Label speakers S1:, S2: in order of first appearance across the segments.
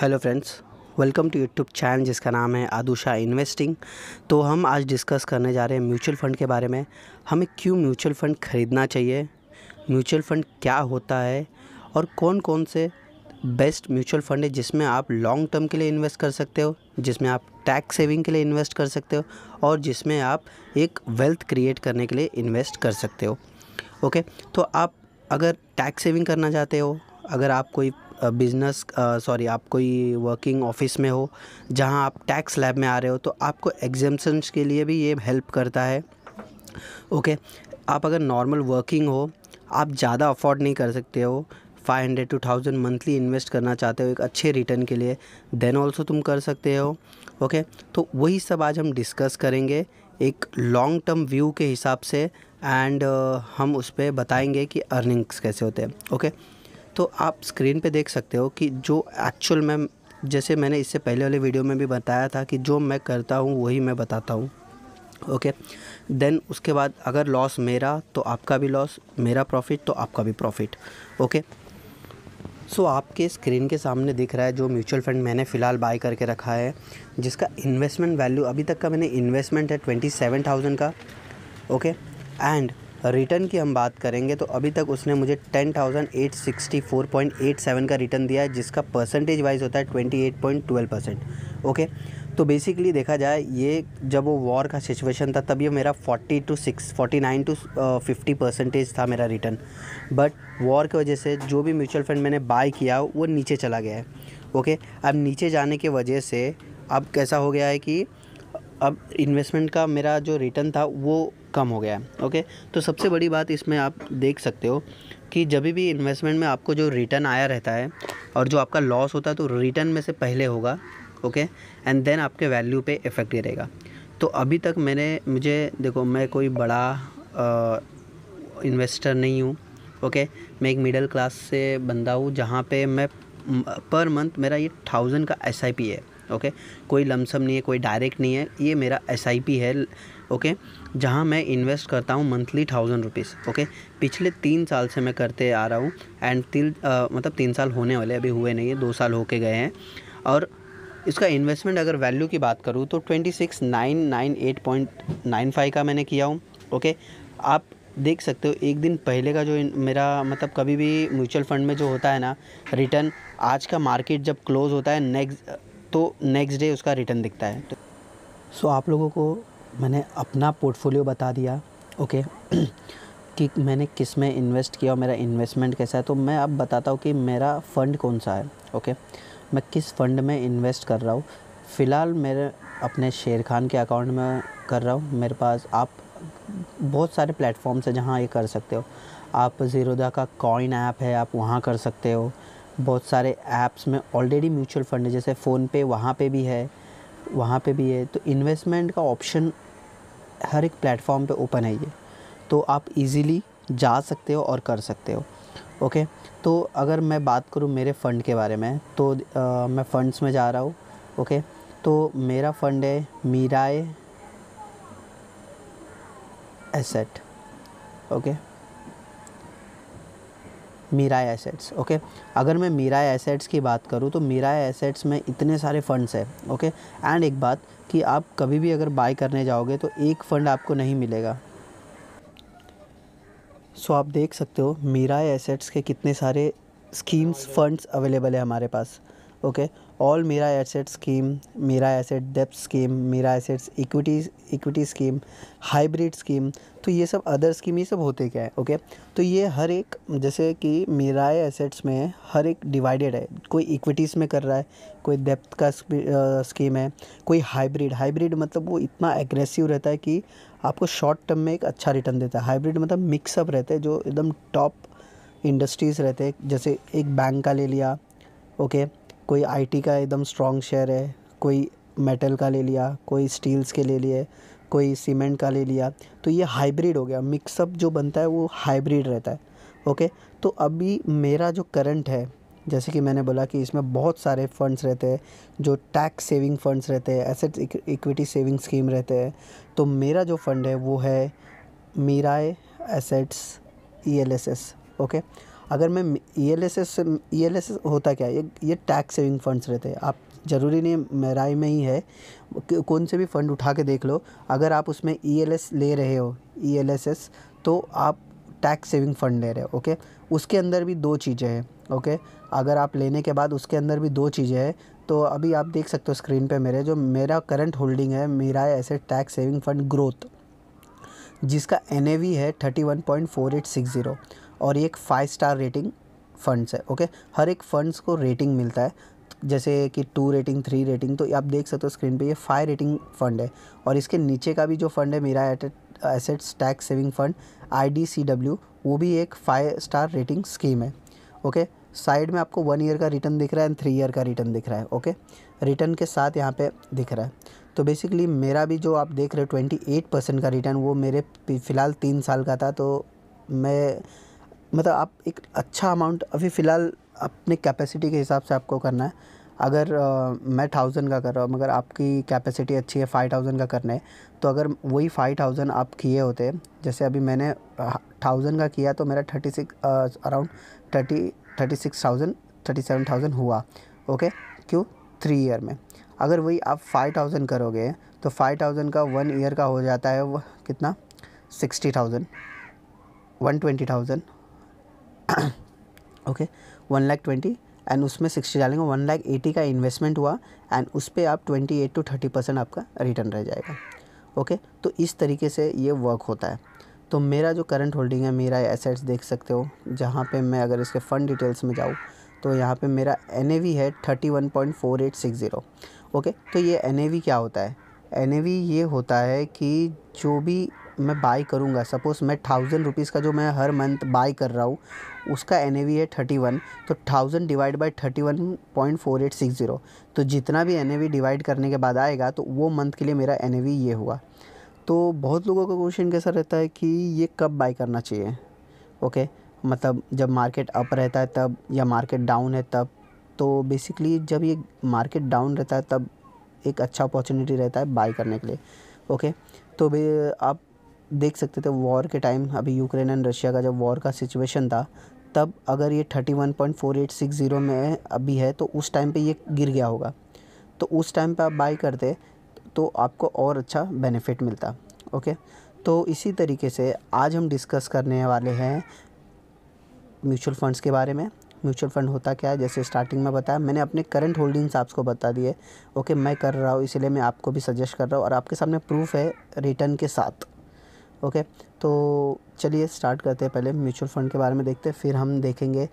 S1: Hello friends welcome to YouTube channel जिसका नाम है आदुषा इन्वेस्टिंग तो हम आज डिस्कस करने जा रहे हैं म्यूचुअल फ़ंड के बारे में हमें क्यों म्यूचुअल फ़ंड ख़रीदना चाहिए म्यूचुअल फ़ंड क्या होता है और कौन कौन से बेस्ट म्यूचुअल फ़ंड है जिसमें आप लॉन्ग टर्म के लिए इन्वेस्ट कर सकते हो जिसमें आप टैक्स सेविंग के लिए इन्वेस्ट कर सकते हो और जिसमें आप एक वेल्थ क्रिएट करने के लिए इन्वेस्ट कर सकते हो ओके तो आप अगर टैक्स सेविंग करना चाहते हो अगर आप कोई बिज़नेस सॉरी आप कोई वर्किंग ऑफिस में हो जहां आप टैक्स लैब में आ रहे हो तो आपको एग्जाम्सन्स के लिए भी ये हेल्प करता है ओके okay, आप अगर नॉर्मल वर्किंग हो आप ज़्यादा अफोर्ड नहीं कर सकते हो 500 टू थाउजेंड मंथली इन्वेस्ट करना चाहते हो एक अच्छे रिटर्न के लिए देन ऑल्सो तुम कर सकते हो ओके okay? तो वही सब आज हम डिस्कस करेंगे एक लॉन्ग टर्म व्यू के हिसाब से एंड uh, हम उस पर बताएंगे कि अर्निंग्स कैसे होते हैं ओके okay? तो आप स्क्रीन पे देख सकते हो कि जो एक्चुअल में जैसे मैंने इससे पहले वाले वीडियो में भी बताया था कि जो मैं करता हूँ वही मैं बताता हूँ ओके देन उसके बाद अगर लॉस मेरा तो आपका भी लॉस मेरा प्रॉफिट तो आपका भी प्रॉफिट ओके सो so, आपके स्क्रीन के सामने दिख रहा है जो म्यूचुअल फंड मैंने फ़िलहाल बाय करके रखा है जिसका इन्वेस्टमेंट वैल्यू अभी तक का मैंने इन्वेस्टमेंट है ट्वेंटी सेवन थाउजेंड का ओके एंड रिटर्न की हम बात करेंगे तो अभी तक उसने मुझे ten thousand eight sixty four point eight seven का रिटर्न दिया है जिसका परसेंटेज वाइज होता है twenty eight point twelve percent okay तो बेसिकली देखा जाए ये जब वो वॉर का सिचुएशन था तब ये मेरा forty two six forty nine to fifty percentage था मेरा रिटर्न बट वॉर की वजह से जो भी म्यूचुअल फंड मैंने बाय किया वो नीचे चला गया है ओके अब नीचे जाने की वजह से अब कैसा हो गया है कि अब इन्वेस्टमेंट का मेरा जो रिटर्न था वो कम हो गया है ओके तो सबसे बड़ी बात इसमें आप देख सकते हो कि जब भी इन्वेस्टमेंट में आपको जो रिटर्न आया रहता है और जो आपका लॉस होता है तो रिटर्न में से पहले होगा ओके एंड देन आपके वैल्यू पे इफ़ेक्ट गिरेगा तो अभी तक मैंने मुझे देखो मैं कोई बड़ा इन्वेस्टर नहीं हूँ ओके मैं एक मिडिल क्लास से बंदा हूँ जहाँ पे मैं पर मंथ मेरा ये थाउजेंड का एस है ओके कोई लमसम नहीं है कोई डायरेक्ट नहीं है ये मेरा एस है ओके जहाँ मैं इन्वेस्ट करता हूँ मंथली थाउजेंड रुपीज़ ओके पिछले तीन साल से मैं करते आ रहा हूँ एंड तीन मतलब तीन साल होने वाले अभी हुए नहीं है दो साल होके गए हैं और इसका इन्वेस्टमेंट अगर वैल्यू की बात करूँ तो twenty six nine nine eight point nine five का मैंने किया हूँ ओके आप देख सकते हो एक दिन पहले का जो मेरा मतलब कभी भी म्यूचुअल फंड में जो होता है ना रिटर्न आज का मार्केट जब क्लोज़ होता है नेक्स्ट तो नेक्स्ट डे उसका रिटर्न दिखता है तो सो so, आप लोगों को मैंने अपना पोर्टफोलियो बता दिया ओके okay? कि मैंने किस में इन्वेस्ट किया और मेरा इन्वेस्टमेंट कैसा है तो मैं अब बताता हूँ कि मेरा फ़ंड कौन सा है ओके okay? मैं किस फंड में इन्वेस्ट कर रहा हूँ फ़िलहाल मेरे अपने शेर खान के अकाउंट में कर रहा हूँ मेरे पास आप बहुत सारे प्लेटफॉर्म्स हैं जहाँ ये कर सकते हो आप ज़ीरोदा का कॉइन ऐप है आप वहाँ कर सकते हो बहुत सारे ऐप्स में ऑलरेडी म्यूचुअल फंड है जैसे फ़ोनपे वहाँ पे भी है वहाँ पे भी है तो इन्वेस्टमेंट का ऑप्शन हर एक प्लेटफॉर्म पे ओपन है ये तो आप इजीली जा सकते हो और कर सकते हो ओके तो अगर मैं बात करूँ मेरे फ़ंड के बारे में तो आ, मैं फ़ंड्स में जा रहा हूँ ओके तो मेरा फ़ंड है Mirae asset okay Mirae assets okay अगर मैं मीरा एसेट्स की बात करूँ तो मीरा एसेट्स में इतने सारे फंड्स हैं ओके एंड एक बात कि आप कभी भी अगर बाय करने जाओगे तो एक फ़ंड आपको नहीं मिलेगा सो आप देख सकते हो मीरा एसेट्स के कितने सारे स्कीम्स फंड्स अवेलेबल है हमारे पास okay all Mirae asset scheme Mirae asset डेप्थ scheme Mirae assets equity equity scheme hybrid scheme तो ये सब अदर स्कीम ये सब होते क्या है ओके तो ये हर एक जैसे कि मेरा एसेट्स में हर एक डिवाइडेड है कोई इक्विटीज़ में कर रहा है कोई डेप्थ का स्कीम है कोई हाइब्रिड हाइब्रिड मतलब वो इतना एग्रेसिव रहता है कि आपको शॉर्ट टर्म में एक अच्छा रिटर्न देता है हाइब्रिड मतलब मिक्सअप रहते हैं जो एकदम टॉप इंडस्ट्रीज़ रहते हैं जैसे एक बैंक का ले लिया ओके okay? कोई आईटी का एकदम स्ट्रॉन्ग शेयर है कोई मेटल का ले लिया कोई स्टील्स के ले लिए कोई सीमेंट का ले लिया तो ये हाइब्रिड हो गया मिक्सअप जो बनता है वो हाइब्रिड रहता है ओके तो अभी मेरा जो करंट है जैसे कि मैंने बोला कि इसमें बहुत सारे फंड्स रहते हैं जो टैक्स सेविंग फंड्स रहते हैं एसेट इक्विटी सेविंग स्कीम रहते हैं तो मेरा जो फंड है वो है मीराए एसेट्स ई ओके अगर मैं E L S S E L S S होता क्या ये ये टैक्स सेविंग फंड्स रहते हैं आप ज़रूरी नहीं मेराई में ही है कौन से भी फ़ंड उठा के देख लो अगर आप उसमें ई एल एस ले रहे हो ई एल एस एस तो आप टैक्स सेविंग फ़ंड ले रहे हो ओके उसके अंदर भी दो चीज़ें हैं ओके अगर आप लेने के बाद उसके अंदर भी दो चीज़ें हैं तो अभी आप देख सकते हो स्क्रीन पे मेरे जो मेरा करंट होल्डिंग है Mirae asset tax saving fund growth जिसका एन है thirty one point four eight six zero और ये एक फाइव स्टार रेटिंग फंड्स है ओके हर एक फंड्स को रेटिंग मिलता है जैसे कि टू रेटिंग थ्री रेटिंग तो आप देख सकते हो स्क्रीन पे ये फाइव रेटिंग फंड है और इसके नीचे का भी जो फंड है Mirae assets tax saving fund आई वो भी एक फाइव स्टार रेटिंग स्कीम है ओके साइड में आपको वन ईयर का रिटर्न दिख रहा है एंड थ्री ईयर का रिटर्न दिख रहा है ओके रिटर्न के साथ यहाँ पे दिख रहा है तो बेसिकली मेरा भी जो आप देख रहे हो ट्वेंटी एट परसेंट का रिटर्न वो मेरे फ़िलहाल तीन साल का था तो मैं मतलब आप एक अच्छा अमाउंट अभी फ़िलहाल अपने कैपेसिटी के हिसाब से आपको करना है अगर आ, मैं थाउजेंड का कर रहा हूँ मगर आपकी कैपेसिटी अच्छी है फाइव थाउजेंड का करना है तो अगर वही फाइव थाउजेंड आप किए होते जैसे अभी मैंने थाउजेंड का किया तो मेरा thirty six around thirty thirty six thousand thirty seven thousand हुआ ओके क्यों थ्री ईयर में अगर वही आप फाइव थाउजेंड करोगे तो फाइव थाउजेंड का वन ईयर का हो जाता है वह कितना sixty thousand one twenty thousand okay one lakh twenty and उसमें सिक्सटी डालेंगे वन लाख एटी का इन्वेस्टमेंट हुआ एंड उस पर आप twenty eight to thirty percent आपका रिटर्न रह जाएगा ओके okay? तो इस तरीके से ये वर्क होता है तो मेरा जो करंट होल्डिंग है मेरा एसेट्स देख सकते हो जहाँ पे मैं अगर इसके फ़ंड डिटेल्स में जाऊँ तो यहाँ पे मेरा एन है thirty one point four eight six zero okay तो ये एन क्या होता है एन ये होता है कि जो भी मैं बाई करूँगा सपोज़ मैं थाउजेंड रुपीज़ का जो मैं हर मंथ बाई कर रहा हूँ उसका एन है थर्टी वन तो thousand divide by thirty one point four eight six zero तो जितना भी एन डिवाइड करने के बाद आएगा तो वो मंथ के लिए मेरा एन ये हुआ तो बहुत लोगों का क्वेश्चन कैसा रहता है कि ये कब बाई करना चाहिए ओके मतलब जब मार्केट अप रहता है तब या मार्केट डाउन है तब तो बेसिकली जब ये मार्केट डाउन रहता है तब एक अच्छा अपॉर्चुनिटी रहता है बाई करने के लिए ओके तो भी आप देख सकते थे वॉर के टाइम अभी यूक्रेन एंड रशिया का जब वॉर का सिचुएशन था तब अगर ये thirty one point four eight six zero में अभी है तो उस टाइम पे ये गिर गया होगा तो उस टाइम पे आप बाई करते तो आपको और अच्छा बेनिफिट मिलता ओके तो इसी तरीके से आज हम डिस्कस करने वाले हैं म्यूचुअल फंड्स के बारे में म्यूचुअल फंड होता क्या है जैसे स्टार्टिंग में बताया मैंने अपने करंट होल्डिंग्स आपको बता दिए ओके मैं कर रहा हूँ इसीलिए मैं आपको भी सजेस्ट कर रहा हूँ और आपके सामने प्रूफ है रिटर्न के साथ ओके तो चलिए स्टार्ट करते हैं पहले म्यूचुअल फ़ंड के बारे में देखते हैं फिर हम देखेंगे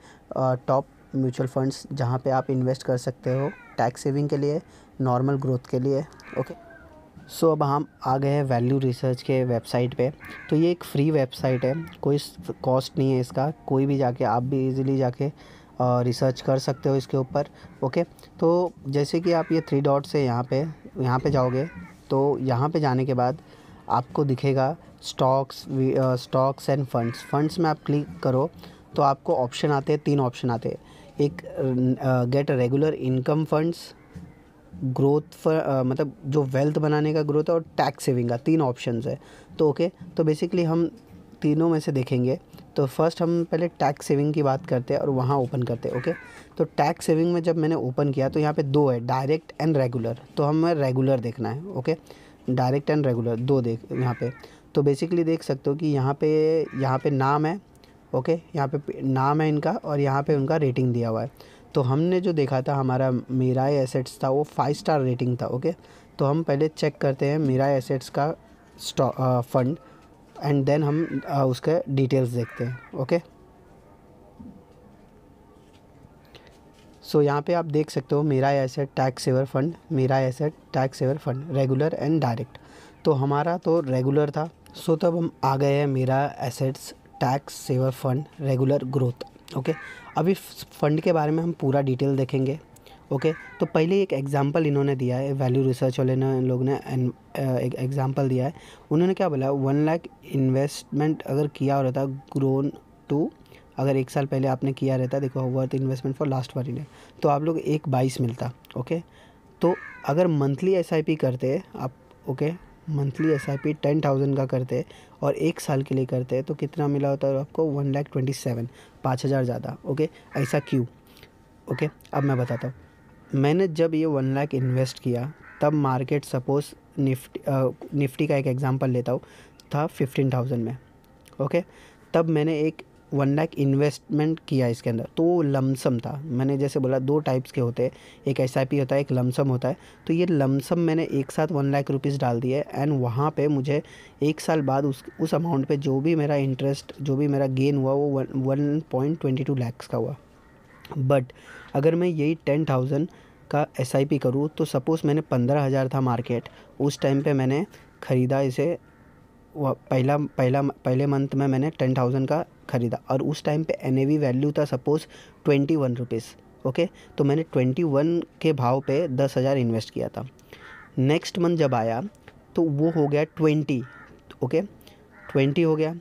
S1: टॉप म्यूचुअल फ़ंड्स जहाँ पे आप इन्वेस्ट कर सकते हो टैक्स सेविंग के लिए नॉर्मल ग्रोथ के लिए ओके सो so, अब हम आ गए हैं वैल्यू रिसर्च के वेबसाइट पे तो ये एक फ्री वेबसाइट है कोई कॉस्ट नहीं है इसका कोई भी जाके आप भी इजीली जाके रिसर्च कर सकते हो इसके ऊपर ओके तो जैसे कि आप ये थ्री डॉट्स है यहाँ पे यहाँ पे जाओगे तो यहाँ पे जाने के बाद आपको दिखेगा stocks stocks and funds funds में आप क्लिक करो तो आपको ऑप्शन आते हैं तीन ऑप्शन आते हैं एक get regular income funds growth for मतलब जो वेल्थ बनाने का ग्रोथ है और टैक्स सेविंग का तीन ऑप्शन है तो ओके तो बेसिकली हम तीनों में से देखेंगे तो फर्स्ट हम पहले टैक्स सेविंग की बात करते हैं और वहाँ ओपन करते हैं ओके तो टैक्स सेविंग में जब मैंने ओपन किया तो यहाँ पे दो है डायरेक्ट एंड रेगुलर तो हमें रेगुलर देखना है ओके डायरेक्ट एंड रेगुलर दो देख यहाँ पे तो बेसिकली देख सकते हो कि यहाँ पे यहाँ पे नाम है ओके यहाँ पे नाम है इनका और यहाँ पे उनका रेटिंग दिया हुआ है तो हमने जो देखा था हमारा मीरा एसेट्स था वो फाइव स्टार रेटिंग था ओके तो हम पहले चेक करते हैं मीरा एसेट्स का फंड एंड देन हम आ, उसके डिटेल्स देखते हैं ओके सो so, यहाँ पे आप देख सकते हो Mirae asset tax saver fund Mirae asset tax saver fund regular and direct तो हमारा तो रेगुलर था सो तब हम आ गए हैं Mirae assets tax saver fund regular growth okay अभी फंड के बारे में हम पूरा डिटेल देखेंगे ओके तो पहले एक एग्जांपल इन्होंने दिया है वैल्यू रिसर्च वाले ने इन लोगों ने uh, एक एग्जांपल दिया है उन्होंने क्या बोला वन लाख इन्वेस्टमेंट अगर किया रहता ग्रोन टू अगर एक साल पहले आपने किया रहता देखो worth investment for last one year तो आप लोग एक बाईस मिलता ओके तो अगर मंथली एस करते आप okay monthly S I P ten thousand का करते और एक साल के लिए करते तो कितना मिला होता है आपको वन लाख ट्वेंटी सेवन पाँच हज़ार ज़्यादा ओके ऐसा क्यों ओके अब मैं बताता हूँ मैंने जब ये वन लाख इन्वेस्ट किया तब मार्केट सपोज निफ्टी निफ्टी का एक एग्ज़ाम्पल लेता हूँ था फिफ्टीन थाउजेंड में ओके तब मैंने एक वन लाख इन्वेस्टमेंट किया इसके अंदर तो वो लमसम था मैंने जैसे बोला दो टाइप्स के होते हैं एक एस होता है एक लमसम होता है तो ये लमसम मैंने एक साथ वन लाख रुपीज़ डाल दिए एंड वहाँ पे मुझे एक साल बाद उस उस अमाउंट पे जो भी मेरा इंटरेस्ट जो भी मेरा गेन हुआ वो one one point twenty two lakhs का हुआ बट अगर मैं यही टेन थाउजेंड का एस आई पी करूँ तो सपोज़ मैंने पंद्रह हज़ार था मार्केट उस टाइम पर मैंने ख़रीदा इसे वह पहला पहला पहले मंथ में मैंने टेन थाउजेंड का ख़रीदा और उस टाइम पे एन वैल्यू था suppose twenty one rupees okay तो मैंने ट्वेंटी वन के भाव पे दस हज़ार इन्वेस्ट किया था नेक्स्ट मंथ जब आया तो वो हो गया ट्वेंटी ओके ट्वेंटी हो गया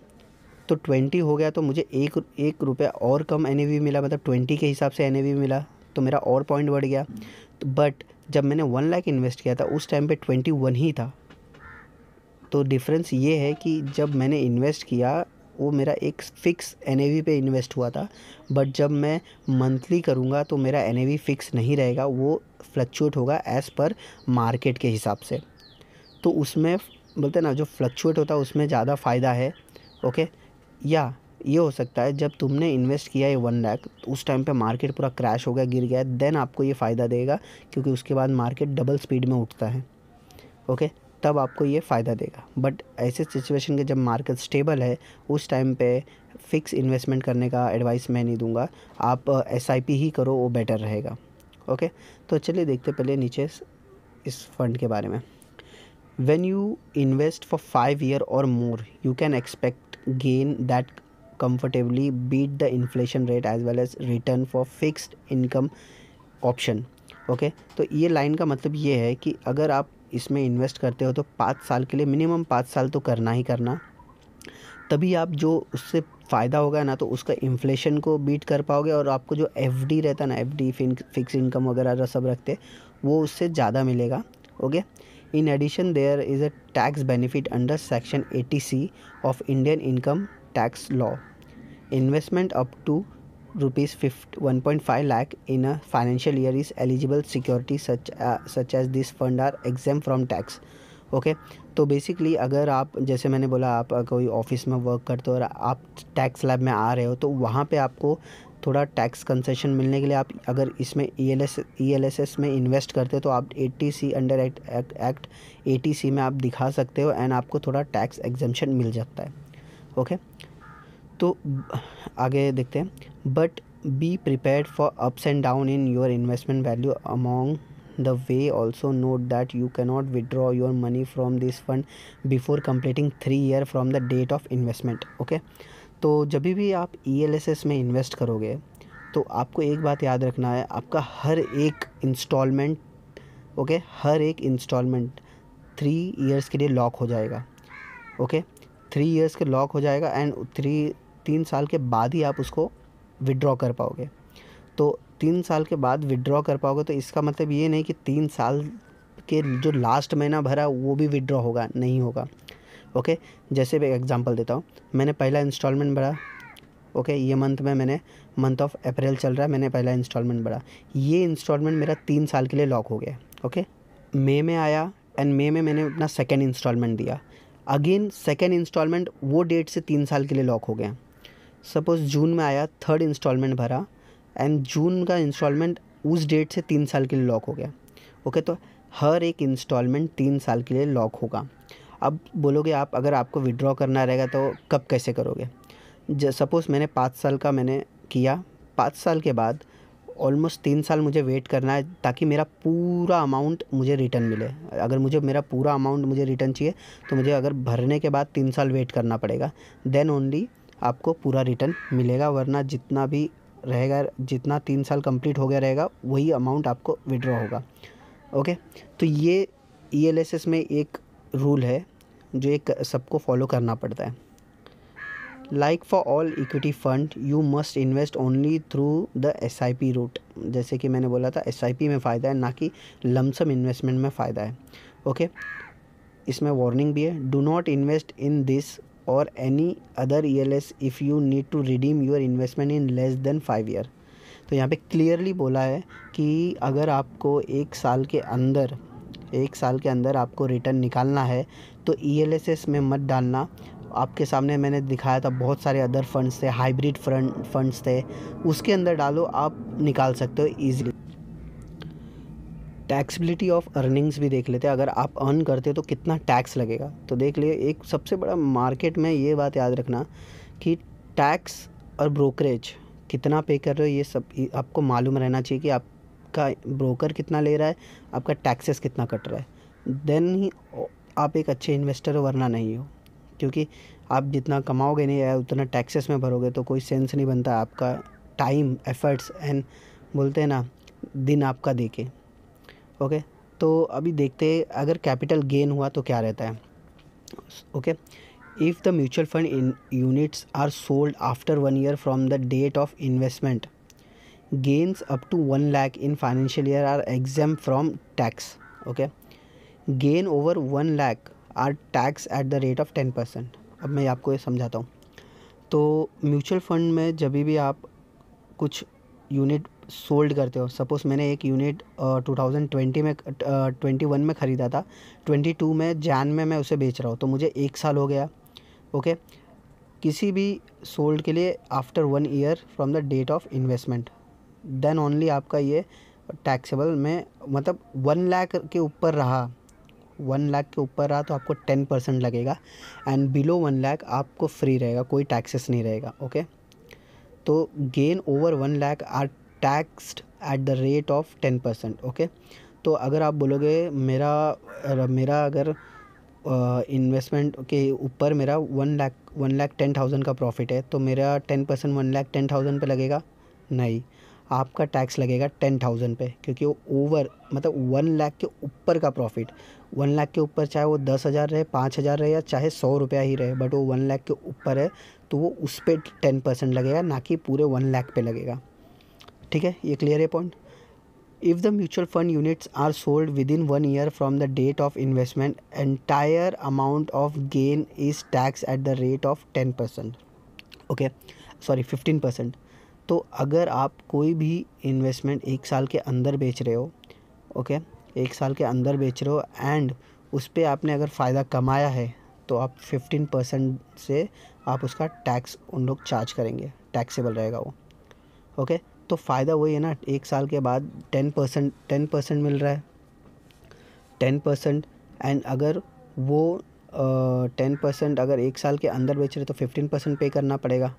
S1: तो ट्वेंटी हो गया तो मुझे एक एक रुपया और कम एन मिला मतलब ट्वेंटी के हिसाब से एन मिला तो मेरा और पॉइंट बढ़ गया तो बट जब मैंने वन लाख इन्वेस्ट किया था उस टाइम पे ट्वेंटी वन ही था तो डिफरेंस ये है कि जब मैंने इन्वेस्ट किया वो मेरा एक फ़िक्स एन पे इन्वेस्ट हुआ था बट जब मैं मंथली करूँगा तो मेरा एन फ़िक्स नहीं रहेगा वो फ्लक्चुएट होगा एज़ पर मार्केट के हिसाब से तो उसमें बोलते ना जो फ्लक्चुएट होता है उसमें ज़्यादा फ़ायदा है ओके या ये हो सकता है जब तुमने इन्वेस्ट किया है वन लैख तो उस टाइम पे मार्केट पूरा क्रैश हो गया गिर गया देन आपको ये फ़ायदा देगा क्योंकि उसके बाद मार्केट डबल स्पीड में उठता है ओके तब आपको ये फ़ायदा देगा बट ऐसे सिचुएशन के जब मार्केट स्टेबल है उस टाइम पे फिक्स इन्वेस्टमेंट करने का एडवाइस मैं नहीं दूंगा आप एस ही करो वो बेटर रहेगा ओके तो चलिए देखते पहले नीचे इस फंड के बारे में when you invest for five year और more you can expect gain that comfortably beat the inflation rate as well as return for fixed income option okay okay? तो ये लाइन का मतलब ये है कि अगर आप इसमें इन्वेस्ट करते हो तो पाँच साल के लिए मिनिमम पाँच साल तो करना ही करना तभी आप जो उससे फ़ायदा होगा ना तो उसका इन्फ्लेशन को बीट कर पाओगे और आपको जो एफ रहता है ना एफ डी फिक्स इनकम वगैरह सब रखते वो उससे ज़्यादा मिलेगा okay in addition there is a tax benefit under section eighty C of Indian income tax law investment up to rupees 1.5 lakh in a financial year is eligible eligible such uh, such as this fund are exempt from tax okay okay? तो basically अगर आप जैसे मैंने बोला आप कोई office में work करते हो और आप टैक्स लैब में आ रहे हो तो वहाँ पे आपको थोड़ा टैक्स कंसेशन मिलने के लिए आप अगर इसमें E L S E L S S में इन्वेस्ट करते हो तो आप A T C under act act A T C में आप दिखा सकते हो एंड आपको थोड़ा टैक्स एग्जम्पन मिल जाता है ओके okay? तो आगे देखते हैं but be prepare for ups and down in your investment value among the way also note that you cannot withdraw your money from this fund before completing three year from the date of investment okay तो जब भी आप E L S S में invest करोगे तो आपको एक बात याद रखना है आपका हर एक इंस्टॉलमेंट ओके हर एक इंस्टॉलमेंट थ्री ईयर्स के लिए लॉक हो जाएगा ओके थ्री ईयर्स के लॉक हो जाएगा एंड थ्री तीन साल के बाद ही आप उसको विड्रॉ कर पाओगे तो तीन साल के बाद विड्रॉ कर पाओगे तो इसका मतलब ये नहीं कि तीन साल के जो लास्ट महीना भरा वो भी विड्रॉ होगा नहीं होगा ओके जैसे मैं एग्ज़ाम्पल देता हूँ मैंने पहला इंस्टॉलमेंट भरा ओके ये मंथ में मैंने मंथ ऑफ अप्रैल चल रहा है मैंने पहला इंस्टॉलमेंट भरा ये इंस्टॉलमेंट मेरा तीन साल के लिए लॉक हो गया ओके मे में आया एंड मे में मैंने अपना सेकेंड इंस्टॉलमेंट दिया अगेन सेकेंड इंस्टॉलमेंट वो डेट से तीन साल के लिए लॉक हो गया सपोज़ जून में आया थर्ड इंस्टॉलमेंट भरा एंड जून का इंस्टॉलमेंट उस डेट से तीन साल के लिए लॉक हो गया ओके तो हर एक इंस्टॉलमेंट तीन साल के लिए लॉक होगा अब बोलोगे आप अगर आपको विड्रॉ करना रहेगा तो कब कैसे करोगे सपोज़ मैंने पाँच साल का मैंने किया पाँच साल के बाद ऑलमोस्ट तीन साल मुझे वेट करना है ताकि मेरा पूरा अमाउंट मुझे रिटर्न मिले अगर मुझे मेरा पूरा अमाउंट मुझे रिटर्न चाहिए तो मुझे अगर भरने के बाद तीन साल वेट करना पड़ेगा देन ओनली आपको पूरा रिटर्न मिलेगा वरना जितना भी रहेगा जितना तीन साल कंप्लीट हो गया रहेगा वही अमाउंट आपको विड्रॉ होगा ओके तो ये ई e में एक रूल है जो एक सबको फॉलो करना पड़ता है like for all equity fund you must invest only through the S I P route जैसे कि मैंने बोला था एस आई पी में फ़ायदा है ना कि लमसम इन्वेस्टमेंट में फ़ायदा है ओके okay? इसमें वार्निंग भी है do not invest in this or any other ELS if you need to redeem your investment in less than five year तो यहाँ पे क्लियरली बोला है कि अगर आपको एक साल के अंदर एक साल के अंदर आपको रिटर्न निकालना है तो ई e में मत डालना आपके सामने मैंने दिखाया था बहुत सारे अदर फंड्स थे हाइब्रिड फंड फंड्स थे उसके अंदर डालो आप निकाल सकते हो ईजिली टैक्सबिलिटी ऑफ अर्निंग्स भी देख लेते हैं अगर आप अर्न करते हो तो कितना टैक्स लगेगा तो देख लिए एक सबसे बड़ा मार्केट में ये बात याद रखना कि टैक्स और ब्रोकरेज कितना पे कर रहे हो ये सब आपको मालूम रहना चाहिए कि आपका ब्रोकर कितना ले रहा है आपका टैक्सेस कितना कट रहा है देन ही आप एक अच्छे इन्वेस्टर हो वरना नहीं हो क्योंकि आप जितना कमाओगे नहीं या उतना टैक्सेस में भरोगे तो कोई सेंस नहीं बनता आपका टाइम एफर्ट्स एंड बोलते हैं ना दिन आपका देके ओके तो अभी देखते हैं अगर कैपिटल गेन हुआ तो क्या रहता है okay if the mutual fund in units are sold after one year from the date of investment gains up to one lakh in financial year are exempt from tax okay gain over one lakh are tax at the rate of ten percent अब मैं आपको ये समझाता हूँ तो mutual fund में जब भी आप कुछ यूनिट सोल्ड करते हो सपोज़ मैंने एक यूनिट टू थाउजेंड ट्वेंटी में ट्वेंटी वन में ख़रीदा था ट्वेंटी टू में जैन में मैं उसे बेच रहा हूँ तो मुझे एक साल हो गया ओके किसी भी सोल्ड के लिए after one year from the date of investment then only आपका ये टैक्सेबल में मतलब वन लाख के ऊपर रहा वन लाख के ऊपर रहा तो आपको टेन परसेंट लगेगा एंड बिलो वन लाख आपको फ्री रहेगा कोई टैक्सेस नहीं रहेगा ओके okay? तो gain over one lakh are taxed at the rate of ten percent okay तो अगर आप बोलोगे मेरा मेरा अगर इन्वेस्टमेंट के ऊपर मेरा one lakh one lakh ten thousand का प्रॉफिट है तो मेरा ten percent one lakh ten thousand पर लगेगा नहीं आपका टैक्स लगेगा टेन थाउजेंड पे क्योंकि वो ओवर मतलब वन लाख के ऊपर का प्रॉफिट वन लाख के ऊपर चाहे वो दस हज़ार रहे पाँच हज़ार रहे या चाहे सौ रुपया ही रहे बट वो वन लाख के ऊपर है तो वो उस पर टेन परसेंट लगेगा ना कि पूरे वन लाख पे लगेगा ठीक है ये क्लियर है point if the mutual fund units are sold within one year from the date of investment entire amount of gain is tax at the rate of ten percent okay sorry fifteen percent तो अगर आप कोई भी investment एक साल के अंदर बेच रहे हो ओके okay? एक साल के अंदर बेच रहे हो एंड उस पर आपने अगर फ़ायदा कमाया है तो आप फिफ्टीन परसेंट से आप उसका टैक्स उन लोग चार्ज करेंगे टैक्सेबल रहेगा वो ओके okay? तो फ़ायदा वही है ना एक साल के बाद टेन परसेंट टेन परसेंट मिल रहा है टेन परसेंट एंड अगर वो टेन परसेंट अगर एक साल के अंदर बेच रहे तो फिफ्टीन परसेंट पे करना पड़ेगा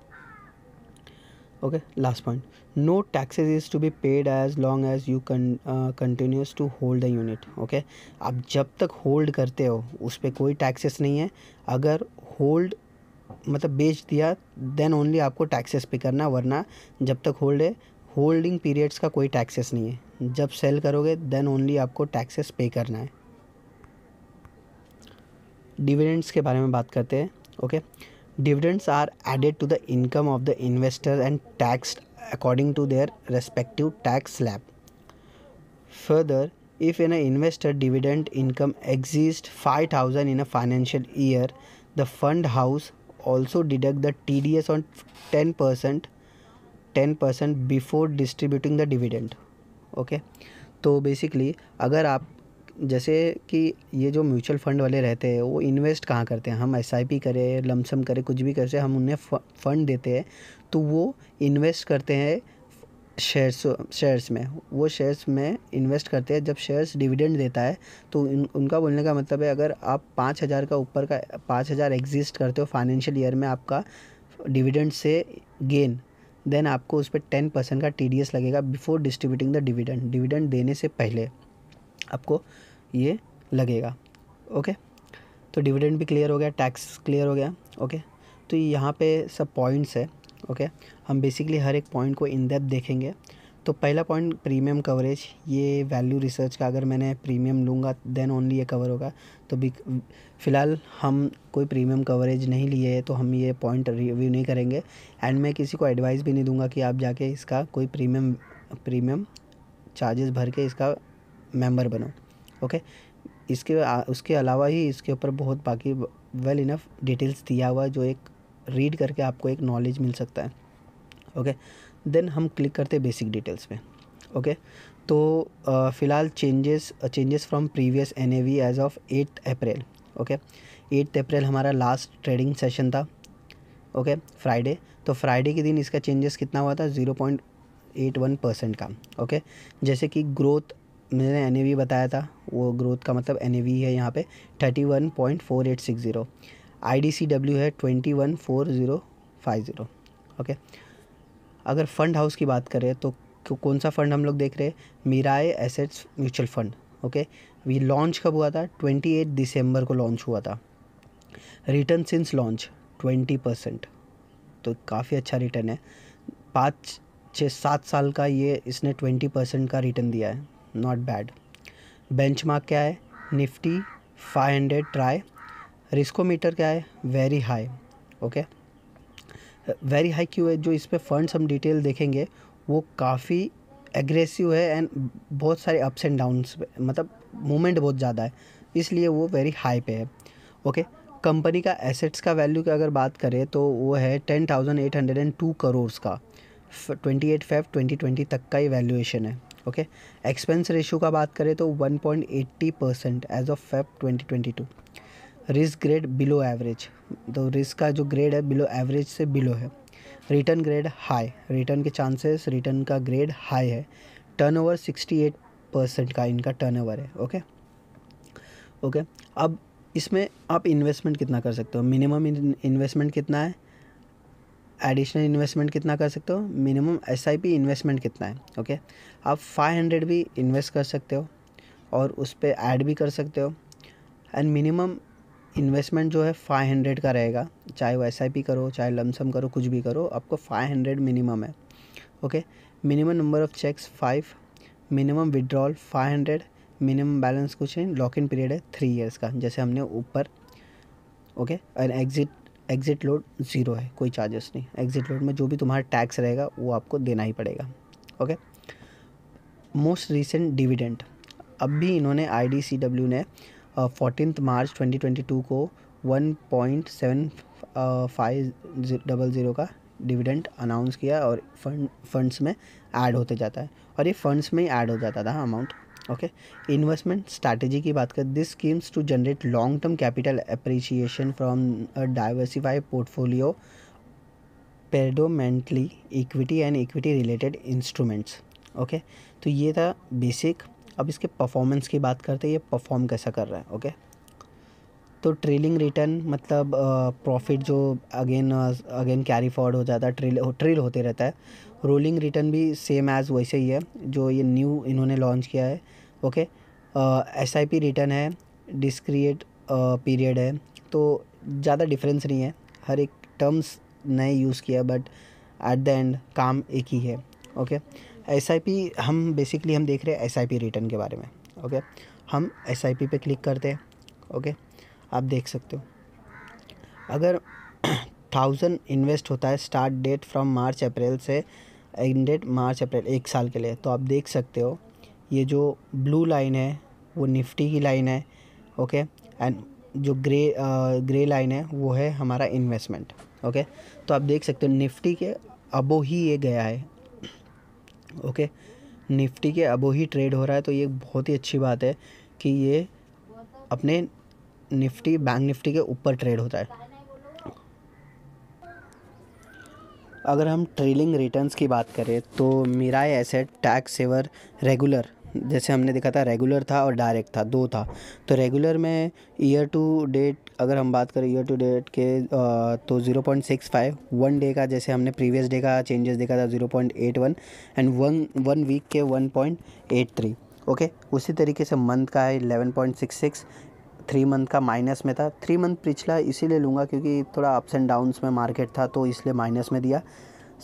S1: okay last point no taxes is to be paid as long as you continues to hold the unit okay आप जब तक होल्ड करते हो उस पर कोई टैक्सेस नहीं है अगर होल्ड मतलब बेच दिया देन ओनली आपको टैक्सेस पे करना वरना जब तक होल्ड है होल्डिंग पीरियड्स का कोई टैक्सेस नहीं है जब सेल करोगे देन ओनली आपको टैक्सेस पे करना है डिविडेंड्स के बारे में बात करते हैं okay dividends are added to the income of the investor and tax according to their respective tax slab further if an a investor dividend income exist five thousand in a financial year the fund house also deduct the T D S on ten percent ten percent before distributing the dividend okay तो basically अगर आप जैसे कि ये जो mutual fund वाले रहते हैं वो इन्वेस्ट कहाँ करते हैं हम एस आई पी करें लमसम करें कुछ भी करते हम उन्हें फ़ंड देते हैं तो वो इन्वेस्ट करते हैं शेयर्स शेयर्स में वो शेयर्स में इन्वेस्ट करते हैं जब शेयर्स डिविडेंड देता है तो उन, उनका बोलने का मतलब है अगर आप पाँच हज़ार का ऊपर का पाँच हज़ार एग्जिस्ट करते हो फाइनेंशियल ईयर में आपका डिविडेंड से गेन देन आपको उस पर टेन परसेंट का टी लगेगा before distributing the dividend dividend देने से पहले आपको ये लगेगा ओके तो डिविडेंड भी क्लियर हो गया टैक्स क्लियर हो गया ओके तो यहाँ पे सब पॉइंट्स है ओके हम बेसिकली हर एक पॉइंट को इन डेप्थ देखेंगे तो पहला पॉइंट प्रीमियम कवरेज ये वैल्यू रिसर्च का अगर मैंने प्रीमियम लूँगा देन ओनली ये कवर होगा तो भी फ़िलहाल हम कोई प्रीमियम कवरेज नहीं लिए है तो हम ये पॉइंट रिव्यू नहीं करेंगे एंड मैं किसी को एडवाइस भी नहीं दूंगा कि आप जाके इसका कोई प्रीमियम प्रीमियम चार्जेस भर के इसका मेंबर बनो ओके इसके उसके अलावा ही इसके ऊपर बहुत बाकी वेल इनफ डिटेल्स दिया हुआ जो एक रीड करके आपको एक नॉलेज मिल सकता है ओके देन हम क्लिक करते हैं बेसिक डिटेल्स पे ओके तो फ़िलहाल changes changes from previous an as of eight April okay eight April हमारा लास्ट ट्रेडिंग सेशन था ओके okay, फ्राइडे तो फ्राइडे के दिन इसका चेंजेस कितना हुआ था zero point eight one percent का ओके okay? जैसे कि ग्रोथ मैंने एन बताया था वो ग्रोथ का मतलब एन है यहाँ पे thirty one point four eight six zero आई है twenty one four zero five zero okay अगर फंड हाउस की बात करें तो कौन सा फंड हम लोग देख रहे हैं Mirae assets mutual fund okay ये लॉन्च कब हुआ था 28 दिसंबर को लॉन्च हुआ था रिटर्न सिंस लॉन्च 20 परसेंट तो काफ़ी अच्छा रिटर्न है पाँच छः सात साल का ये इसने 20 परसेंट का रिटर्न दिया है नॉट बैड बेंच क्या है निफ्टी 500 ट्राई रिस्कोमीटर क्या है very high okay okay? Very high क्यू है जो इस पर फंड्स हम डिटेल देखेंगे वो काफ़ी एग्रेसिव है एंड बहुत सारे अप्स एंड डाउन्स मतलब मूवमेंट बहुत ज़्यादा है इसलिए वो वेरी हाई पे है ओके कंपनी का एसेट्स का वैल्यू की अगर बात करें तो वो है ten thousand eight hundred and two crores का twenty eight Feb twenty twenty तक का ही वैल्यूएशन है ओके एक्सपेंस रेशियो का बात करें तो one point eighty percent as of Feb twenty twenty two risk grade below average तो रिस्क का जो ग्रेड है बिलो एवरेज से बिलो है रिटर्न ग्रेड हाई रिटर्न के चांसेस रिटर्न का ग्रेड हाई है सिक्सटी एट परसेंट का इनका ओवर है ओके ओके अब इसमें आप इन्वेस्टमेंट कितना कर सकते हो मिनिमम इन्वेस्टमेंट कितना है एडिशनल इन्वेस्टमेंट कितना कर सकते हो मिनिमम एस इन्वेस्टमेंट कितना है ओके okay? आप 500 भी इन्वेस्ट कर सकते हो और उस पर ऐड भी कर सकते हो एंड मिनिमम इन्वेस्टमेंट जो है फाइव हंड्रेड का रहेगा चाहे वो एस करो चाहे लमसम करो कुछ भी करो आपको फाइव हंड्रेड मिनिमम है okay minimum number of cheques five minimum withdrawal five hundred minimum balance कुछ है लॉक इन पीरियड है थ्री इयर्स का जैसे हमने ऊपर okay and exit exit load zero है कोई चार्जेस नहीं एग्जिट लोड में जो भी तुम्हारा टैक्स रहेगा वो आपको देना ही पड़ेगा ओके मोस्ट रिसेंट डिविडेंट अब भी इन्होंने आई ने फोर्टीन मार्च 2022 को one point seven five double zero का डिविडेंड अनाउंस किया और फंड फंड्स में ऐड होते जाता है और ये फंड्स में ही ऐड हो जाता था अमाउंट ओके इन्वेस्टमेंट स्ट्रैटेजी की बात करें this schemes to generate long term capital appreciation from a diversified portfolio predominantly equity and equity related instruments okay तो ये था बेसिक अब इसके परफॉर्मेंस की बात करते हैं ये परफॉर्म कैसा कर रहा है ओके तो ट्रेलिंग रिटर्न मतलब प्रॉफिट जो अगेन अगेन कैरी फॉर्ड हो जाता है ट्रेल ट्रेल होते रहता है रोलिंग रिटर्न भी सेम एज़ वैसे ही है जो ये न्यू इन्होंने लॉन्च किया है okay S I P return है डिस्क्रिएट पीरियड है तो ज़्यादा डिफरेंस नहीं है हर एक टर्म्स नए यूज़ किया बट एट द एंड काम एक ही है ओके एस हम बेसिकली हम देख रहे हैं एस रिटर्न के बारे में ओके हम एस पे क्लिक करते हैं ओके आप देख सकते हो अगर थाउजेंड इन्वेस्ट होता है start date from March April से एंड डेट मार्च अप्रैल एक साल के लिए तो आप देख सकते हो ये जो ब्लू लाइन है वो निफ्टी की लाइन है ओके एंड जो ग्रे ग्रे लाइन है वो है हमारा इन्वेस्टमेंट ओके तो आप देख सकते हो निफ्टी के अबो ही ये गया है ओके निफ्टी के अबो ही ट्रेड हो रहा है तो ये बहुत ही अच्छी बात है कि ये अपने निफ्टी बैंक निफ्टी के ऊपर ट्रेड होता है अगर हम ट्रेलिंग रिटर्न्स की बात करें तो मेरा एसेट टैक्स सेवर रेगुलर जैसे हमने देखा था रेगुलर था और डायरेक्ट था दो था तो रेगुलर में ईयर टू डेट अगर हम बात करें ईयर टू डेट के तो zero point six five one day का जैसे हमने प्रीवियस डे का चेंजेस देखा था zero point eight one and one one week के one point eight three okay उसी तरीके से मंथ का है eleven point six six three month का माइनस में था थ्री मंथ पिछला इसीलिए लूँगा क्योंकि थोड़ा अप्स एंड डाउन्स में मार्केट था तो इसलिए माइनस में दिया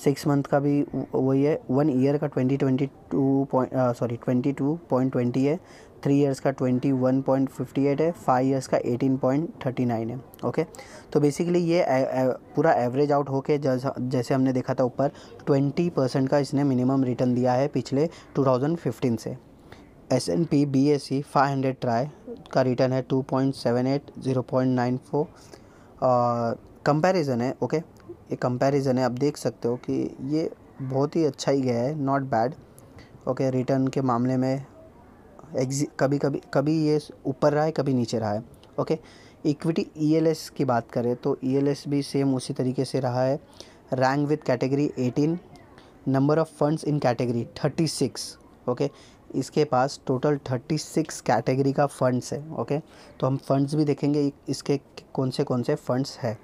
S1: सिक्स मंथ का भी वही है वन ईयर का twenty twenty two point sorry twenty two point twenty है थ्री इयर्स का twenty one point fifty eight है फाइव इयर्स का एटीन पॉइंट थर्टी नाइन है ओके तो बेसिकली ये uh, uh, पूरा एवरेज आउट होके जैसे हमने देखा था ऊपर ट्वेंटी परसेंट का इसने मिनिमम रिटर्न दिया है पिछले टू थाउजेंड फिफ्टीन से S N P B S E five hundred TRI का रिटर्न है two point seven eight zero point nine four comparison है ओके okay? एक कंपैरिजन है आप देख सकते हो कि ये बहुत ही अच्छा ही गया है नॉट बैड ओके रिटर्न के मामले में एग्जी कभी कभी कभी ये ऊपर रहा है कभी नीचे रहा है ओके इक्विटी ईएलएस की बात करें तो ईएलएस e भी सेम उसी तरीके से रहा है rank with category 18 number of funds in category 36 okay इसके पास टोटल 36 कैटेगरी का फंड्स है ओके तो हम फंड्स भी देखेंगे इसके कौन से कौन से फंड्स हैं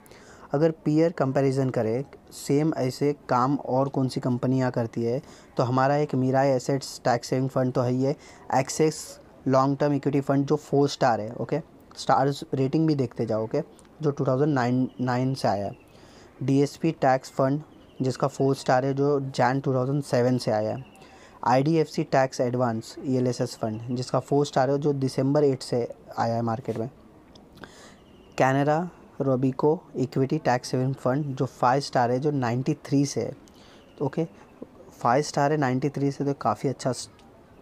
S1: अगर पीयर कंपैरिजन करें सेम ऐसे काम और कौन सी कंपनियां करती है तो हमारा एक Mirae assets tax saving fund तो है ही है Axis long term equity fund जो फोर स्टार है ओके स्टार्स रेटिंग भी देखते जाओ ओके जो 2009 से आया है डीएसपी टैक्स फंड जिसका फोर स्टार है जो जैन 2007 से आया है IDFC tax advance ELSS fund जिसका फोर स्टार है जो दिसंबर 8 से आया है मार्केट में कैनरा को इक्विटी टैक्स सेविंग फंड जो फाइव स्टार है जो 93 से है तो ओके फाइव स्टार है 93 से तो काफ़ी अच्छा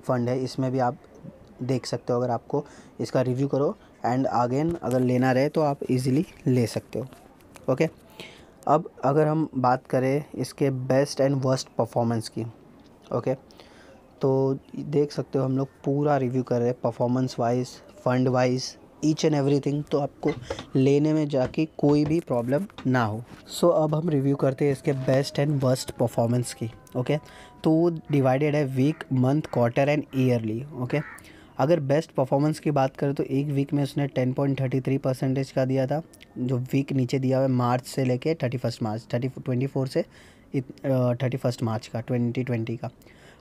S1: फंड है इसमें भी आप देख सकते हो अगर आपको इसका रिव्यू करो एंड अगेन अगर लेना रहे तो आप इजीली ले सकते हो ओके अब अगर हम बात करें इसके बेस्ट एंड वर्स्ट परफॉर्मेंस की ओके तो देख सकते हो हम लोग पूरा रिव्यू कर रहे हैं performance wise fund wise each and everything तो आपको लेने में जाके कोई भी प्रॉब्लम ना हो सो so, अब हम रिव्यू करते हैं इसके बेस्ट एंड वर्स्ट परफॉर्मेंस की ओके okay? तो वो डिवाइडेड है week month quarter and yearly okay अगर बेस्ट परफॉर्मेंस की बात करें तो एक वीक में उसने 10.33 परसेंटेज का दिया था जो वीक नीचे दिया हुआ है मार्च से लेके thirty first March thirty twenty four से थर्टी फर्स्ट मार्च का ट्वेंटी ट्वेंटी का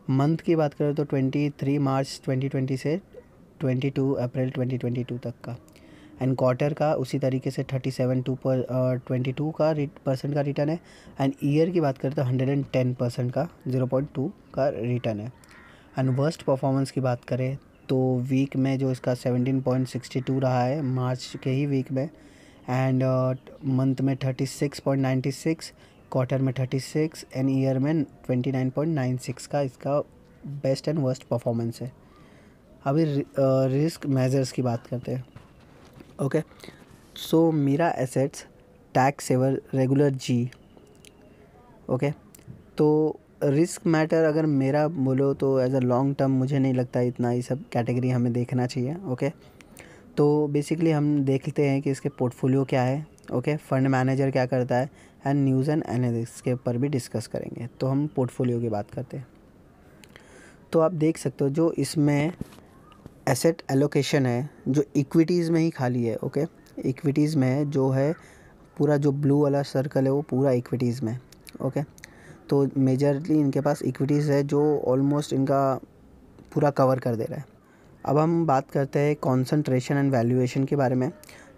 S1: मंथ की बात करें तो twenty three March twenty twenty से twenty two April twenty twenty two तक का एंड क्वार्टर का उसी तरीके से थर्टी सेवन टू पर ट्वेंटी टू का परसेंट का रिटर्न है एंड ईयर की बात करें तो हंड्रेड एंड टेन परसेंट का ज़ीरो पॉइंट टू का रिटर्न है एंड वर्स्ट परफॉर्मेंस की बात करें तो वीक में जो इसका सेवनटीन पॉइंट सिक्सटी टू रहा है मार्च के ही वीक में एंड मंथ uh, में thirty six point ninety six quarter में थर्टी सिक्स एंड ईयर में twenty nine point nine six का इसका बेस्ट एंड वर्स्ट परफॉर्मेंस है अभी रिस्क मेजर्स की बात करते हैं ओके सो मेरा assets tax saver regular G okay तो रिस्क मैटर अगर मेरा बोलो तो एज अ लॉन्ग टर्म मुझे नहीं लगता इतना ये सब कैटेगरी हमें देखना चाहिए ओके तो बेसिकली हम देखते हैं कि इसके पोर्टफोलियो क्या है ओके फंड मैनेजर क्या करता है एंड न्यूज़ एंड एनालिस के ऊपर भी डिस्कस करेंगे तो हम पोर्टफोलियो की बात करते हैं तो आप देख सकते हो जो इसमें एसेट एलोकेशन है जो इक्विटीज़ में ही खाली है ओके इक्विटीज़ में जो है पूरा जो ब्लू वाला सर्कल है वो पूरा इक्विटीज़ में ओके तो मेजरली इनके पास इक्विटीज़ है जो ऑलमोस्ट इनका पूरा कवर कर दे रहा है अब हम बात करते हैं कॉन्सनट्रेशन एंड वैल्यूएशन के बारे में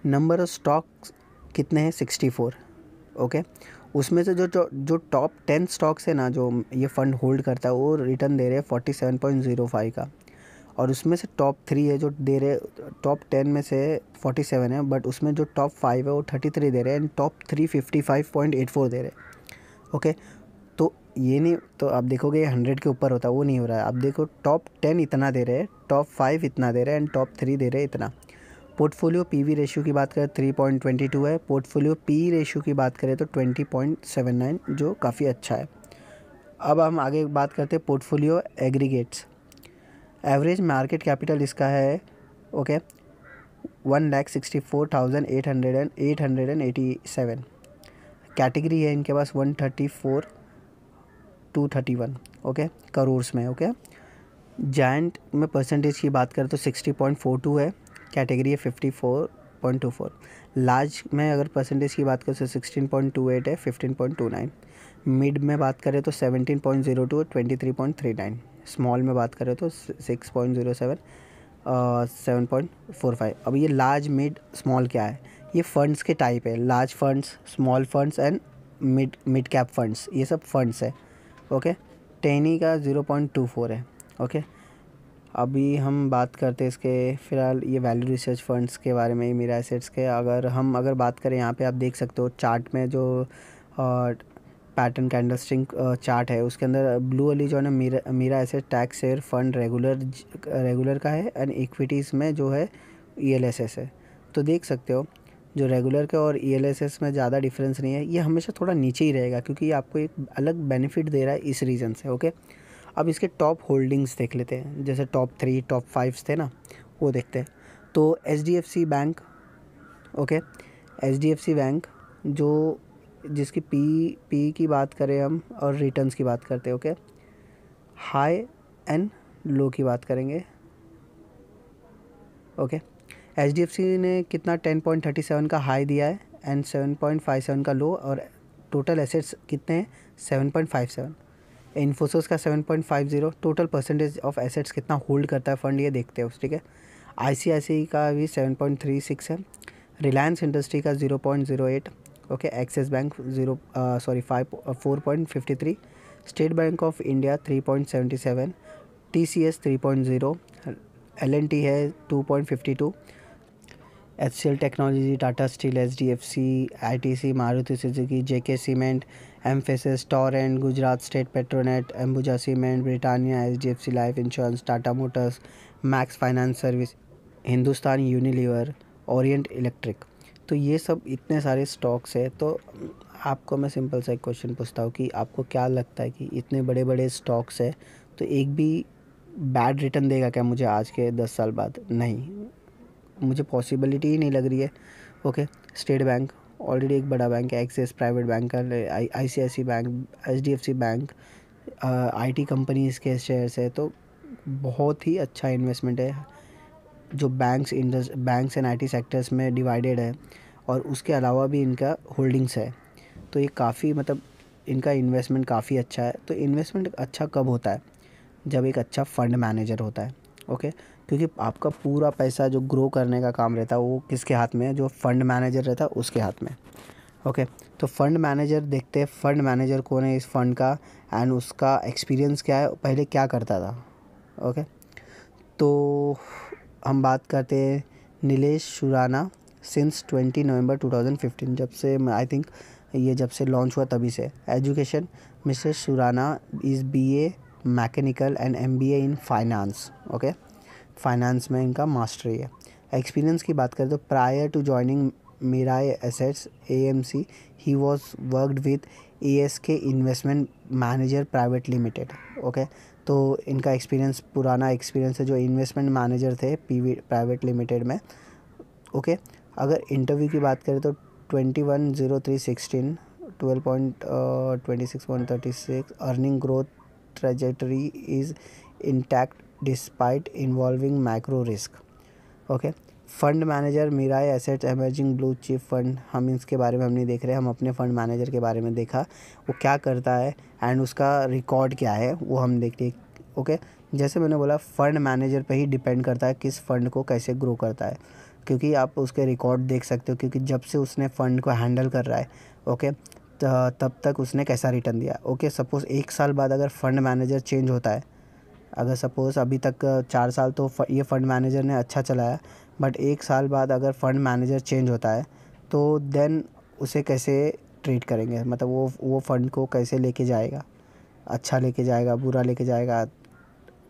S1: नंबर ऑफ स्टॉक्स कितने हैं सिक्सटी फोर ओके उसमें से जो जो टॉप टेन स्टॉक्स है ना जो ये फ़ंड होल्ड करता है वो रिटर्न दे रहे हैं forty seven point zero five का और उसमें से टॉप थ्री है जो दे रहे टॉप टेन में से फोर्टी सेवन है बट उसमें जो टॉप फाइव है वो थर्टी थ्री दे रहे हैं and top three fifty five point eight four दे रहे ओके तो ये नहीं तो आप देखोगे ये हंड्रेड के ऊपर होता है वो नहीं हो रहा है आप देखो टॉप टेन इतना दे रहे हैं टॉप फाइव इतना दे रहे हैं एंड टॉप थ्री दे रहे हैं इतना पोर्टफोलियो पी वी रेशियो की बात करें थ्री पॉइंट ट्वेंटी टू है पोर्टफोलियो पी रेशियो की बात करें तो ट्वेंटी पॉइंट सेवन नाइन जो काफ़ी अच्छा है अब हम आगे बात करते हैं portfolio aggregates average market capital इसका है okay one lakh sixty four thousand eight hundred and eight hundred and eighty seven category है इनके पास one thirty four two thirty one okay crores में ओके जाइंट में परसेंटेज की बात करें तो सिक्सटी पॉइंट फोर टू है कैटेगरी है fifty four point two four large में अगर परसेंटेज की बात करें तो सिक्सटीन पॉइंट टू एट है fifteen point two nine mid में बात करें तो seventeen point zero two twenty three point three nine small में बात करें तो six point zero seven seven point four five अब ये लार्ज मिड स्मॉल क्या है ये फंड्स के टाइप है large funds small funds and mid mid cap funds ये सब फंड्स है ओके टेनी का ज़ीरो पॉइंट टू फोर है ओके अभी हम बात करते हैं इसके फ़िलहाल ये वैल्यू रिसर्च फंड्स के बारे में मेरा एसेट्स के अगर हम अगर बात करें यहाँ पे आप देख सकते हो चार्ट में जो पैटर्न कैंडल स्टिंग चार्ट है उसके अंदर ब्लू uh, वाली जो है ना Mirae Mirae asset tax share fund regular regular का है एंड इक्विटीज़ में जो है ई e है तो देख सकते हो जो रेगुलर के और ई e में ज़्यादा डिफरेंस नहीं है ये हमेशा थोड़ा नीचे ही रहेगा क्योंकि ये आपको एक अलग बेनिफिट दे रहा है इस रीज़न से ओके अब इसके टॉप होल्डिंग्स देख लेते हैं जैसे टॉप थ्री टॉप फाइव थे ना वो देखते हैं तो H bank okay H bank जो जिसकी पी पी की बात करें हम और रिटर्न्स की बात करते हैं ओके हाई एंड लो की बात करेंगे okay H D F C ने कितना टेन पॉइंट थर्टी सेवन का हाई दिया है and seven point five seven का लो और टोटल एसेट्स कितने हैं seven point five seven Infosys का seven point five zero total percentage of assets कितना होल्ड करता है फंड ये देखते हैं ठीक है आई सी आई सी का भी सेवन पॉइंट थ्री सिक्स है रिलायंस इंडस्ट्री का zero point zero eight okay Axis bank zero sorry five four point fifty three State Bank of India three point seventy seven T C S three point zero L N T है two point fifty two H C L technology Tata steel H D F C I T C Maruti Suzuki J K cement Mphasis Torrent Gujarat State Petronet Ambuja cement Britannia H D F C life insurance Tata Motors Max finance service Hindustan Unilever Orient Electric तो ये सब इतने सारे stocks है तो आपको मैं simple सा एक क्वेश्चन पूछता हूँ कि आपको क्या लगता है कि इतने बड़े बड़े स्टॉक्स है तो एक भी बैड रिटर्न देगा क्या मुझे आज के दस साल बाद नहीं मुझे पॉसिबिलिटी ही नहीं लग रही है ओके स्टेट बैंक ऑलरेडी एक बड़ा बैंक है एक्सेस प्राइवेट बैंक का I C I C bank H D F C bank I T companies के शेयर्स है तो बहुत ही अच्छा इन्वेस्टमेंट है जो बैंक्स इंडस्ट बैंक्स एंड आईटी सेक्टर्स में डिवाइडेड है और उसके अलावा भी इनका होल्डिंग्स है तो ये काफ़ी मतलब इनका इन्वेस्टमेंट काफ़ी अच्छा है तो इन्वेस्टमेंट अच्छा कब होता है जब एक अच्छा फंड मैनेजर होता है ओके क्योंकि आपका पूरा पैसा जो ग्रो करने का काम रहता है वो किसके हाथ में है जो फंड मैनेजर रहता है उसके हाथ में ओके तो फंड मैनेजर देखते हैं फंड मैनेजर कौन है इस फंड का एंड उसका एक्सपीरियंस क्या है पहले क्या करता था ओके तो हम बात करते हैं Nilesh Shurana since twenty November 2015 जब से आई थिंक ये जब से लॉन्च हुआ तभी से education Mrs Shurana is BA mechanical and MBA in finance okay finance में इनका मास्टरी है एक्सपीरियंस की बात करें तो prior to joining Mirae assets see he was worked with K investment manager private limited okay तो इनका एक्सपीरियंस पुराना एक्सपीरियंस है जो इन्वेस्टमेंट मैनेजर थे पी प्राइवेट लिमिटेड में ओके अगर इंटरव्यू की बात करें तो twenty one zero three sixteen twelve point twenty six point thirty six earning growth trajectory is intact despite involving micro risk okay fund manager Mirae assets emerging blue chip fund हम इसके बारे में हम नहीं देख रहे हम अपने फ़ंड मैनेजर के बारे में देखा वो क्या करता है एंड उसका रिकॉर्ड क्या है वो हम देखते ओके जैसे मैंने बोला फ़ंड मैनेजर पे ही डिपेंड करता है किस फ़ंड को कैसे ग्रो करता है क्योंकि आप उसके रिकॉर्ड देख सकते हो क्योंकि जब से उसने फ़ंड को हैंडल कर रहा है ओके तब तक उसने कैसा रिटर्न दिया ओके सपोज़ एक साल बाद अगर फ़ंड मैनेजर चेंज होता है अगर सपोज़ अभी तक चार साल तो ये फ़ंड मैनेजर ने अच्छा चलाया बट एक साल बाद अगर फ़ंड मैनेजर चेंज होता है तो देन उसे कैसे ट्रीट करेंगे मतलब वो वो फ़ंड को कैसे लेके जाएगा अच्छा लेके जाएगा बुरा लेके जाएगा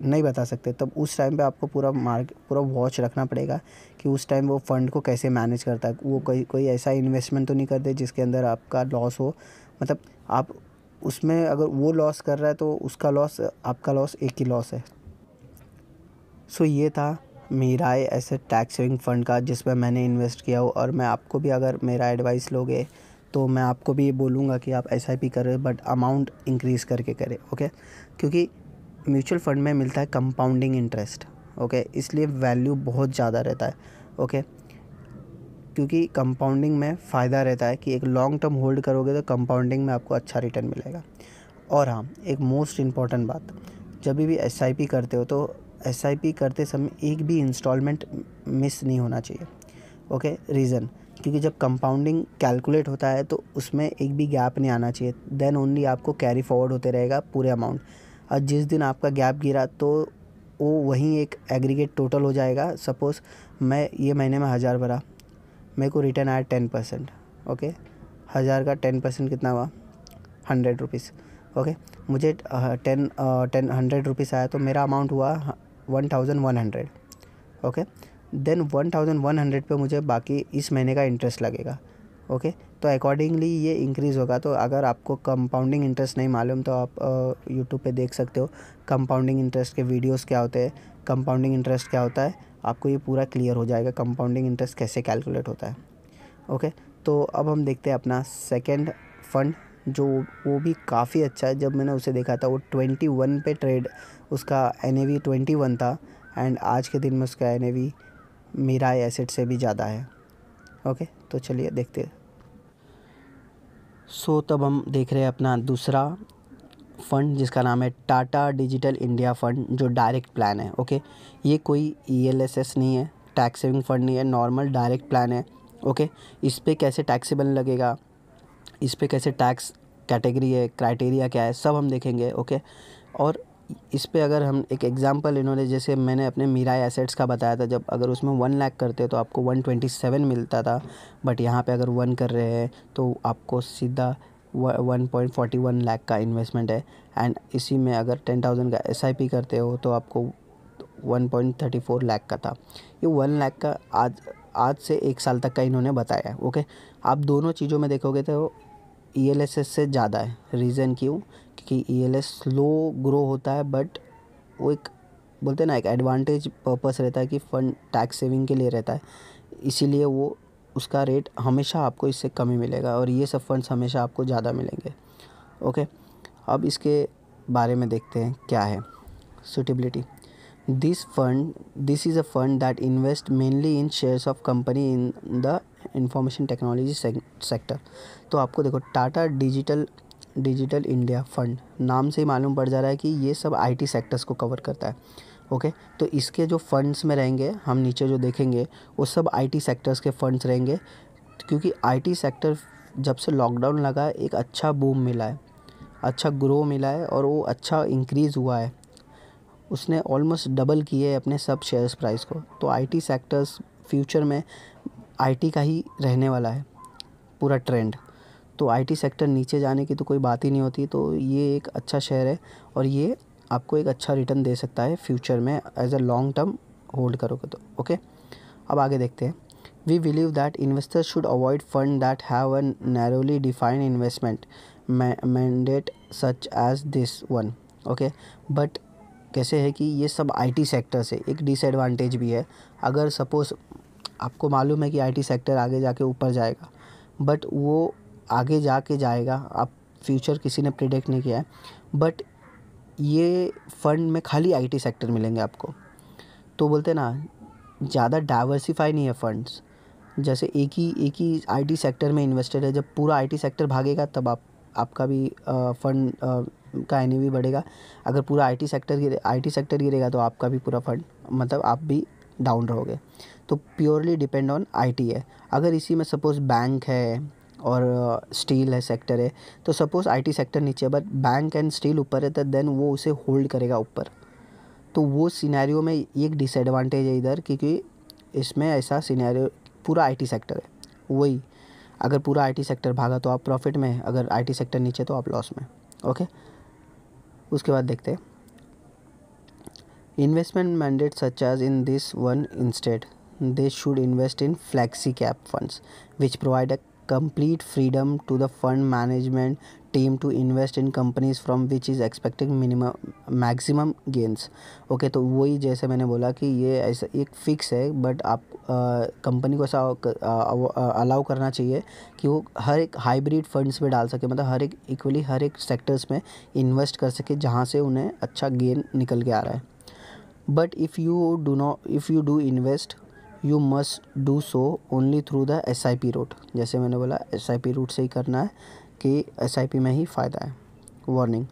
S1: नहीं बता सकते तब उस टाइम पे आपको पूरा मार्क पूरा वॉच रखना पड़ेगा कि उस टाइम वो फ़ंड को कैसे मैनेज करता है वो कोई कोई ऐसा इन्वेस्टमेंट तो नहीं करते जिसके अंदर आपका लॉस हो मतलब आप उसमें अगर वो लॉस कर रहा है तो उसका लॉस आपका लॉस एक ही लॉस है सो ये था मेरा ऐसे टैक्स सेविंग फ़ंड का जिसमें मैंने इन्वेस्ट किया हो और मैं आपको भी अगर मेरा एडवाइस लोगे तो मैं आपको भी ये बोलूँगा कि आप एस आई पी करें बट अमाउंट इंक्रीज़ करके करें ओके क्योंकि म्यूचुअल फ़ंड में मिलता है कंपाउंडिंग इंटरेस्ट ओके इसलिए वैल्यू बहुत ज़्यादा रहता है ओके क्योंकि कंपाउंडिंग में फ़ायदा रहता है कि एक लॉन्ग टर्म होल्ड करोगे तो कंपाउंडिंग में आपको अच्छा रिटर्न मिलेगा और हाँ एक मोस्ट इम्पॉर्टेंट बात जब भी एस आई पी करते हो तो एस करते समय एक भी इंस्टॉलमेंट मिस नहीं होना चाहिए ओके रीज़न क्योंकि जब कंपाउंडिंग कैलकुलेट होता है तो उसमें एक भी गैप नहीं आना चाहिए देन ओनली आपको कैरी फॉरवर्ड होते रहेगा पूरे अमाउंट और जिस दिन आपका गैप गिरा तो वो वहीं एक एग्रीगेट टोटल हो जाएगा सपोज़ मैं ये महीने में हज़ार भरा मेरे को रिटर्न आया टेन परसेंट ओके हज़ार का टेन परसेंट कितना हुआ हंड्रेड रुपीज़ ओके मुझे टेन टेन हंड्रेड रुपीज़ आया तो मेरा अमाउंट हुआ one thousand one hundred okay then one thousand one hundred पर मुझे बाकी इस महीने का इंटरेस्ट लगेगा ओके तो अकॉर्डिंगली ये इंक्रीज़ होगा तो अगर आपको कंपाउंडिंग इंटरेस्ट नहीं मालूम तो आप यूट्यूब पे देख सकते हो कंपाउंडिंग इंटरेस्ट के वीडियोस क्या होते हैं कंपाउंडिंग इंटरेस्ट क्या होता है आपको ये पूरा क्लियर हो जाएगा कंपाउंडिंग इंटरेस्ट कैसे कैलकुलेट होता है ओके तो अब हम देखते हैं अपना सेकेंड फंड जो वो भी काफ़ी अच्छा है जब मैंने उसे देखा था वो ट्वेंटी वन पे ट्रेड उसका N A V twenty one था एंड आज के दिन में उसका N A V Mirae asset से भी ज़्यादा है ओके तो चलिए देखते सो so, तब हम देख रहे हैं अपना दूसरा फ़ंड जिसका नाम है टाटा डिजिटल इंडिया फ़ंड जो डायरेक्ट प्लान है ओके ये कोई ई एल एस एस नहीं है टैक्स सेविंग फ़ंड नहीं है नॉर्मल डायरेक्ट प्लान है ओके इस पर कैसे टैक्सीबल लगेगा इस पर कैसे टैक्स कैटेगरी है क्राइटेरिया क्या है सब हम देखेंगे ओके और इस पर अगर हम एक एग्ज़ाम्पल इन्होंने जैसे मैंने अपने मीरा एसेट्स का बताया था जब अगर उसमें वन लाख करते तो आपको वन ट्वेंटी सेवन मिलता था बट यहाँ पे अगर वन कर रहे हैं तो आपको सीधा one point forty one lakh का इन्वेस्टमेंट है एंड इसी में अगर टेन थाउजेंड का एस करते हो तो आपको one point thirty four lakh का था ये वन लाख का आज आज से एक साल तक का इन्होंने बताया ओके आप दोनों चीज़ों में देखोगे तो ई एल एस एस से ज़्यादा है रीज़न क्यों कि E L S slow grow होता है बट वो एक बोलते हैं ना एक एडवांटेज पर्पस रहता है कि फंड टैक्स सेविंग के लिए रहता है इसीलिए वो उसका रेट हमेशा आपको इससे कम ही मिलेगा और ये सब फंड्स हमेशा आपको ज़्यादा मिलेंगे ओके अब इसके बारे में देखते हैं क्या है suitability this fund this is a fund that invest mainly in shares of company in the information technology sector तो आपको देखो Tata digital digital India fund नाम से ही मालूम पड़ जा रहा है कि ये सब आईटी सेक्टर्स को कवर करता है ओके okay? तो इसके जो फंड्स में रहेंगे हम नीचे जो देखेंगे वो सब आईटी सेक्टर्स के फंड्स रहेंगे क्योंकि आईटी सेक्टर जब से लॉकडाउन लगा है एक अच्छा बूम मिला है अच्छा ग्रो मिला है और वो अच्छा इंक्रीज़ हुआ है उसने ऑलमोस्ट डबल किए अपने सब शेयर्स प्राइस को तो आईटी सेक्टर्स फ्यूचर में आईटी का ही रहने वाला है पूरा ट्रेंड तो आईटी सेक्टर नीचे जाने की तो कोई बात ही नहीं होती तो ये एक अच्छा शेयर है और ये आपको एक अच्छा रिटर्न दे सकता है फ्यूचर में as a long term hold करोगे तो ओके अब आगे देखते हैं we believe that investors should avoid fund that have a narrowly defined investment mandate such as this one okay but कैसे है कि ये सब आईटी सेक्टर से एक डिसएडवांटेज भी है अगर सपोज़ आपको मालूम है कि आईटी सेक्टर आगे जाके ऊपर जाएगा बट वो आगे जा के जाएगा आप फ्यूचर किसी ने प्रिडिक्ट नहीं किया है बट ये फंड में खाली आईटी सेक्टर मिलेंगे आपको तो बोलते ना ज़्यादा डाइवर्सिफाई नहीं है फंड्स जैसे एक ही एक ही आईटी सेक्टर में इन्वेस्टेड है जब पूरा आईटी सेक्टर भागेगा तब आप आपका भी फ़ंड का एन भी बढ़ेगा अगर पूरा आईटी सेक्टर गिरे आईटी सेक्टर गिरेगा तो आपका भी पूरा फंड मतलब आप भी डाउन रहोगे तो प्योरली डिपेंड ऑन आईटी है अगर इसी में सपोज़ बैंक है और स्टील है सेक्टर है तो सपोज़ आईटी सेक्टर नीचे बट बैंक एंड स्टील ऊपर है तो देन वो उसे होल्ड करेगा ऊपर तो वो सिनेरियो में एक डिसएडवांटेज है इधर क्योंकि इसमें ऐसा सिनेरियो पूरा आईटी सेक्टर है वही अगर पूरा आईटी सेक्टर भागा तो आप प्रॉफिट में है अगर आईटी सेक्टर नीचे तो आप लॉस में ओके उसके बाद देखते हैं investment mandate such as in this one instead they should invest in flexi cap funds which provide a complete freedom to the fund management team to invest in companies from which is expecting minimum maximum gains okay okay, तो वही जैसे मैंने बोला कि ये ऐसा एक fix है बट आप कंपनी को ऐसा अलाउ करना चाहिए कि वो हर एक हाइब्रिड फंड्स में डाल सके मतलब हर एक इक्वली हर एक सेक्टर्स में इन्वेस्ट कर सके जहाँ से उन्हें अच्छा गेन निकल के आ रहा है but if you do no if you do invest you must do so only through the S I P route जैसे मैंने बोला एस आई पी रूट से ही करना है कि एस आई पी में ही फ़ायदा है warning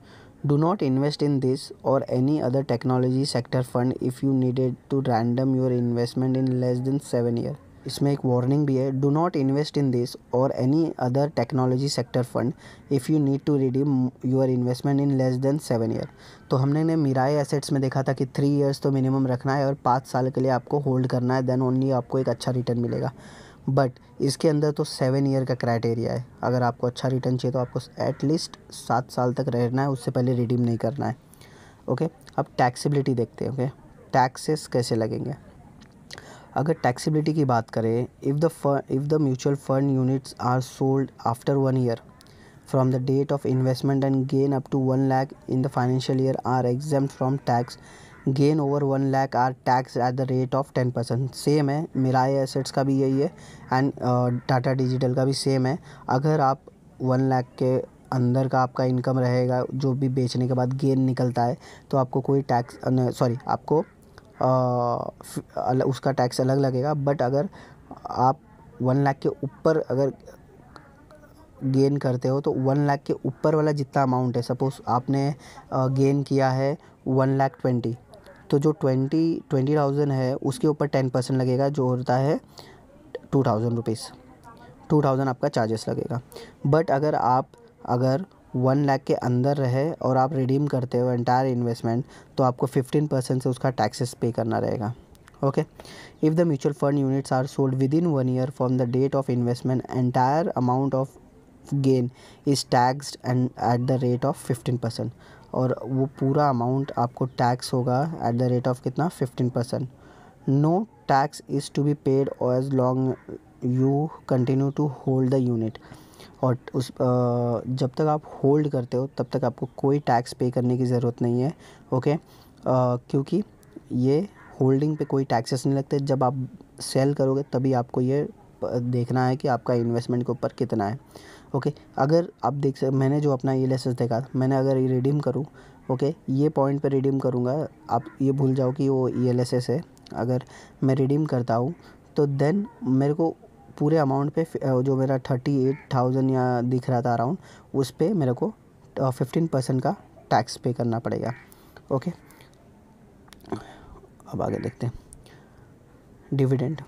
S1: do not invest in this or any other technology sector fund if you needed to random your investment in less than seven year इसमें एक वार्निंग भी है do not invest in this or any other technology sector fund if you need to redeem your investment in less than seven year तो हमने ने मिराए assets में देखा था कि थ्री ईयर्स तो मिनिमम रखना है और पाँच साल के लिए आपको होल्ड करना है देन ओनली आपको एक अच्छा रिटर्न मिलेगा बट इसके अंदर तो सेवन ईयर का क्राइटेरिया है अगर आपको अच्छा रिटर्न चाहिए तो आपको एटलीस्ट सात साल तक रहना है उससे पहले रिडीम नहीं करना है ओके okay? अब टैक्सीबिलिटी देखते हैं ओके okay? टैक्सेस कैसे लगेंगे अगर टैक्सीबिलिटी की बात करें if the if the mutual fund units are sold after one year from the date of investment and gain up to one lakh in the financial year are exam from tax gain over one lakh are tax at the rate of ten percent same है Mirae assets का भी यही है and Tata digital का भी same है अगर आप वन लैख के अंदर का आपका इनकम रहेगा जो भी बेचने के बाद गेन निकलता है तो आपको कोई टैक्स सॉरी आपको आ, उसका टैक्स अलग लगेगा बट अगर आप वन लाख के ऊपर अगर गेन करते हो तो वन लाख के ऊपर वाला जितना अमाउंट है सपोज़ आपने गेन किया है वन लाख ट्वेंटी तो जो ट्वेंटी ट्वेंटी थाउजेंड है उसके ऊपर टेन परसेंट लगेगा जो होता है two thousand rupees two thousand आपका चार्जेस लगेगा बट अगर आप अगर वन लाख के अंदर रहे और आप रिडीम करते हो एंटायर इन्वेस्टमेंट तो आपको फिफ्टीन परसेंट से उसका टैक्सेस पे करना रहेगा okay if the mutual fund units are sold within one year from the date of investment entire amount of gain is taxed and at the rate of fifteen percent और वो पूरा amount आपको tax होगा at the rate of कितना fifteen percent no tax is to be paid और as long you continue to hold the unit और उस जब तक आप होल्ड करते हो तब तक आपको कोई टैक्स पे करने की ज़रूरत नहीं है ओके क्योंकि ये होल्डिंग पे कोई टैक्सेस नहीं लगते जब आप सेल करोगे तभी आपको ये देखना है कि आपका इन्वेस्टमेंट के ऊपर कितना है ओके अगर आप देख सक मैंने जो अपना ई लेसेस देखा मैंने अगर ये रिडीम करूँ ओके ये पॉइंट पे रिडीम करूँगा आप ये भूल जाओ कि वो ई एल एस एस है अगर मैं रिडीम करता हूँ तो देन मेरे को पूरे अमाउंट पे जो मेरा थर्टी एट थाउजेंड या दिख रहा था अराउंड उस पर मेरे को फिफ्टीन परसेंट का टैक्स पे करना पड़ेगा ओके अब आगे देखते हैं dividend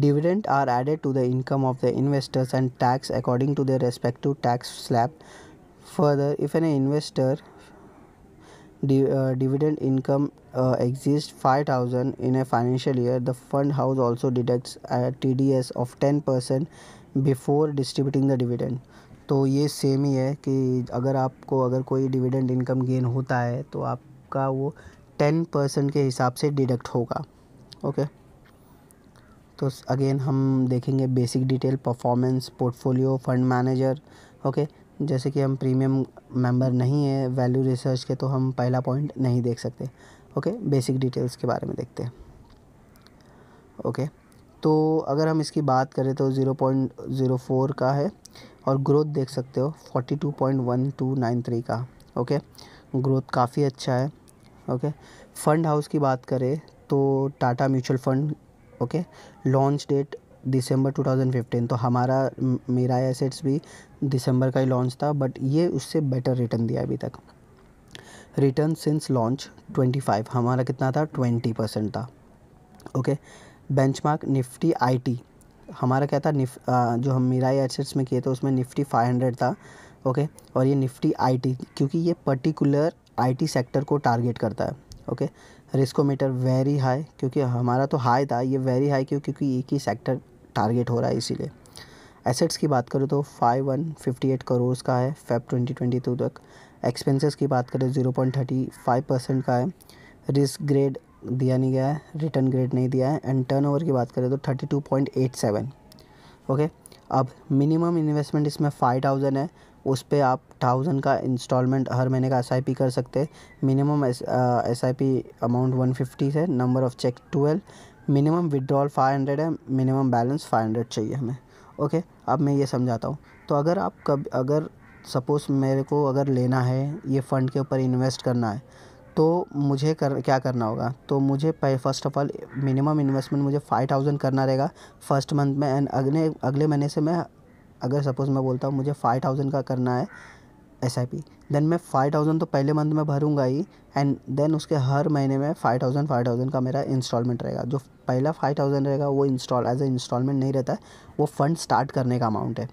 S1: dividend are added to the income of the investors and tax according to the respective tax slab further if an investor Div- uh, dividend income uh, exceeds 5000 in a financial year the fund house also deducts a tds of 10% before distributing the dividend तो ये same ही है कि अगर आपको अगर कोई dividend income gain होता है तो आपका वो टेन परसेंट के हिसाब से डिडक्ट होगा ओके okay? तो अगेन हम देखेंगे basic detail performance portfolio fund manager okay जैसे कि हम प्रीमियम मेंबर नहीं है वैल्यू रिसर्च के तो हम पहला पॉइंट नहीं देख सकते ओके बेसिक डिटेल्स के बारे में देखते हैं ओके तो अगर हम इसकी बात करें तो ज़ीरो पॉइंट ज़ीरो फोर का है और ग्रोथ देख सकते हो forty two point one two nine three का ओके ग्रोथ काफ़ी अच्छा है ओके फंड हाउस की बात करें तो Tata mutual fund okay launch date दिसंबर 2015 तो हमारा मेरा एसेट्स भी दिसंबर का ही लॉन्च था बट ये उससे बेटर रिटर्न दिया अभी तक रिटर्न सिंस लॉन्च 25 हमारा कितना था 20 परसेंट था ओके बेंचमार्क निफ्टी आईटी हमारा क्या था निफ आ, जो हम मीराई एसेट्स में किए थे उसमें निफ्टी 500 था ओके और ये निफ्टी आईटी क्योंकि ये पर्टिकुलर आईटी सेक्टर को टारगेट करता है ओके रिस्कोमीटर वेरी हाई क्योंकि हमारा तो हाई था ये वेरी हाई क्यों क्योंकि एक ही सेक्टर टारगेट हो रहा है इसीलिए एसेट्स की बात करूँ तो five one fifty eight crores का है फेब ट्वेंटी ट्वेंटी टू तक एक्सपेंसेस की बात करें zero point thirty five percent का है रिस्क ग्रेड दिया नहीं गया है रिटर्न ग्रेड नहीं दिया है एंड ओवर की बात करें तो thirty two point eight seven okay अब मिनिमम इन्वेस्टमेंट इसमें फाइव थाउजेंड है उस पर आप थाउजेंड का इंस्टॉलमेंट हर महीने का एस आई पी कर सकते हैं minimum S I P amount one fifty है number of check twelve minimum withdrawal five hundred है मिनिमम बैलेंस फाइव हंड्रेड चाहिए हमें ओके okay? अब मैं ये समझाता हूँ तो अगर आप कब अगर सपोज़ मेरे को अगर लेना है ये फ़ंड के ऊपर इन्वेस्ट करना है तो मुझे कर क्या करना होगा तो मुझे first of all minimum investment मुझे फाइव थाउजेंड करना रहेगा फर्स्ट मंथ में एंड अगले अगले महीने से मैं अगर सपोज़ मैं बोलता हूँ मुझे फाइव थाउजेंड का करना है एस आई पी देन मैं फ़ाइव थाउजेंड तो पहले मंथ में भरूंगा ही एंड देन उसके हर महीने में फ़ाइव थाउजेंड फाइव थाउजेंड का मेरा इंस्टॉलमेंट रहेगा जो पहला फाइव थाउजेंड रहेगा वो इंस्टॉल एज ए इंस्टॉलमेंट नहीं रहता है वो फ़ंड स्टार्ट करने का अमाउंट है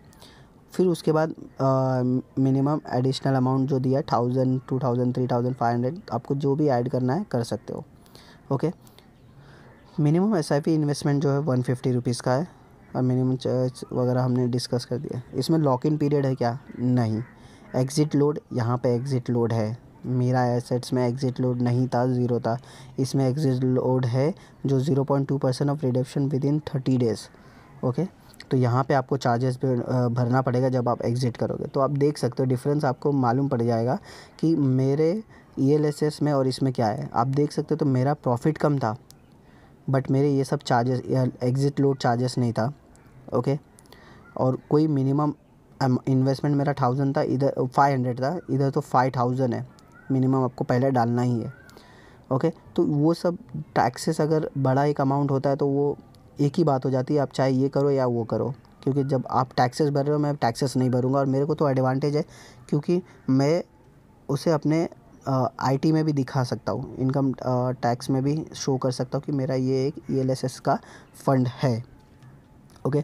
S1: फिर उसके बाद मिनिमम एडिशनल अमाउंट जो दिया है thousand two thousand three thousand five hundred आपको जो भी ऐड करना है कर सकते हो okay minimum S I P investment जो है वन फिफ्टी रुपीज़ का है और मिनिमम चार्ज वगैरह हमने डिस्कस कर दिया इसमें लॉक इन पीरियड है क्या नहीं एग्ज़िट लोड यहाँ पे एग्ज़िट लोड है मेरा एसेट्स में एग्ज़िट लोड नहीं था ज़ीरो था इसमें एग्ज़िट लोड है जो zero point two percent of reduction within thirty days okay तो यहाँ पे आपको चार्जेस भरना पड़ेगा जब आप एग्ज़िट करोगे तो आप देख सकते हो डिफरेंस आपको मालूम पड़ जाएगा कि मेरे ई e में और इसमें क्या है आप देख सकते हो तो मेरा प्रॉफिट कम था बट मेरे ये सब चार्जेस एग्ज़िट लोड चार्जेस नहीं था ओके और कोई मिनिमम इन्वेस्टमेंट मेरा थाउजेंड था इधर फाइव हंड्रेड था इधर तो फाइव थाउजेंड है मिनिमम आपको पहले डालना ही है ओके तो वो सब टैक्सेस अगर बड़ा एक अमाउंट होता है तो वो एक ही बात हो जाती है आप चाहे ये करो या वो करो क्योंकि जब आप टैक्सेस भर रहे हो मैं टैक्सेस नहीं भरूंगा और मेरे को तो एडवांटेज है क्योंकि मैं उसे अपने आईटी में भी दिखा सकता हूँ इनकम टैक्स में भी शो कर सकता हूँ कि मेरा ये एक ई e का फ़ंड है ओके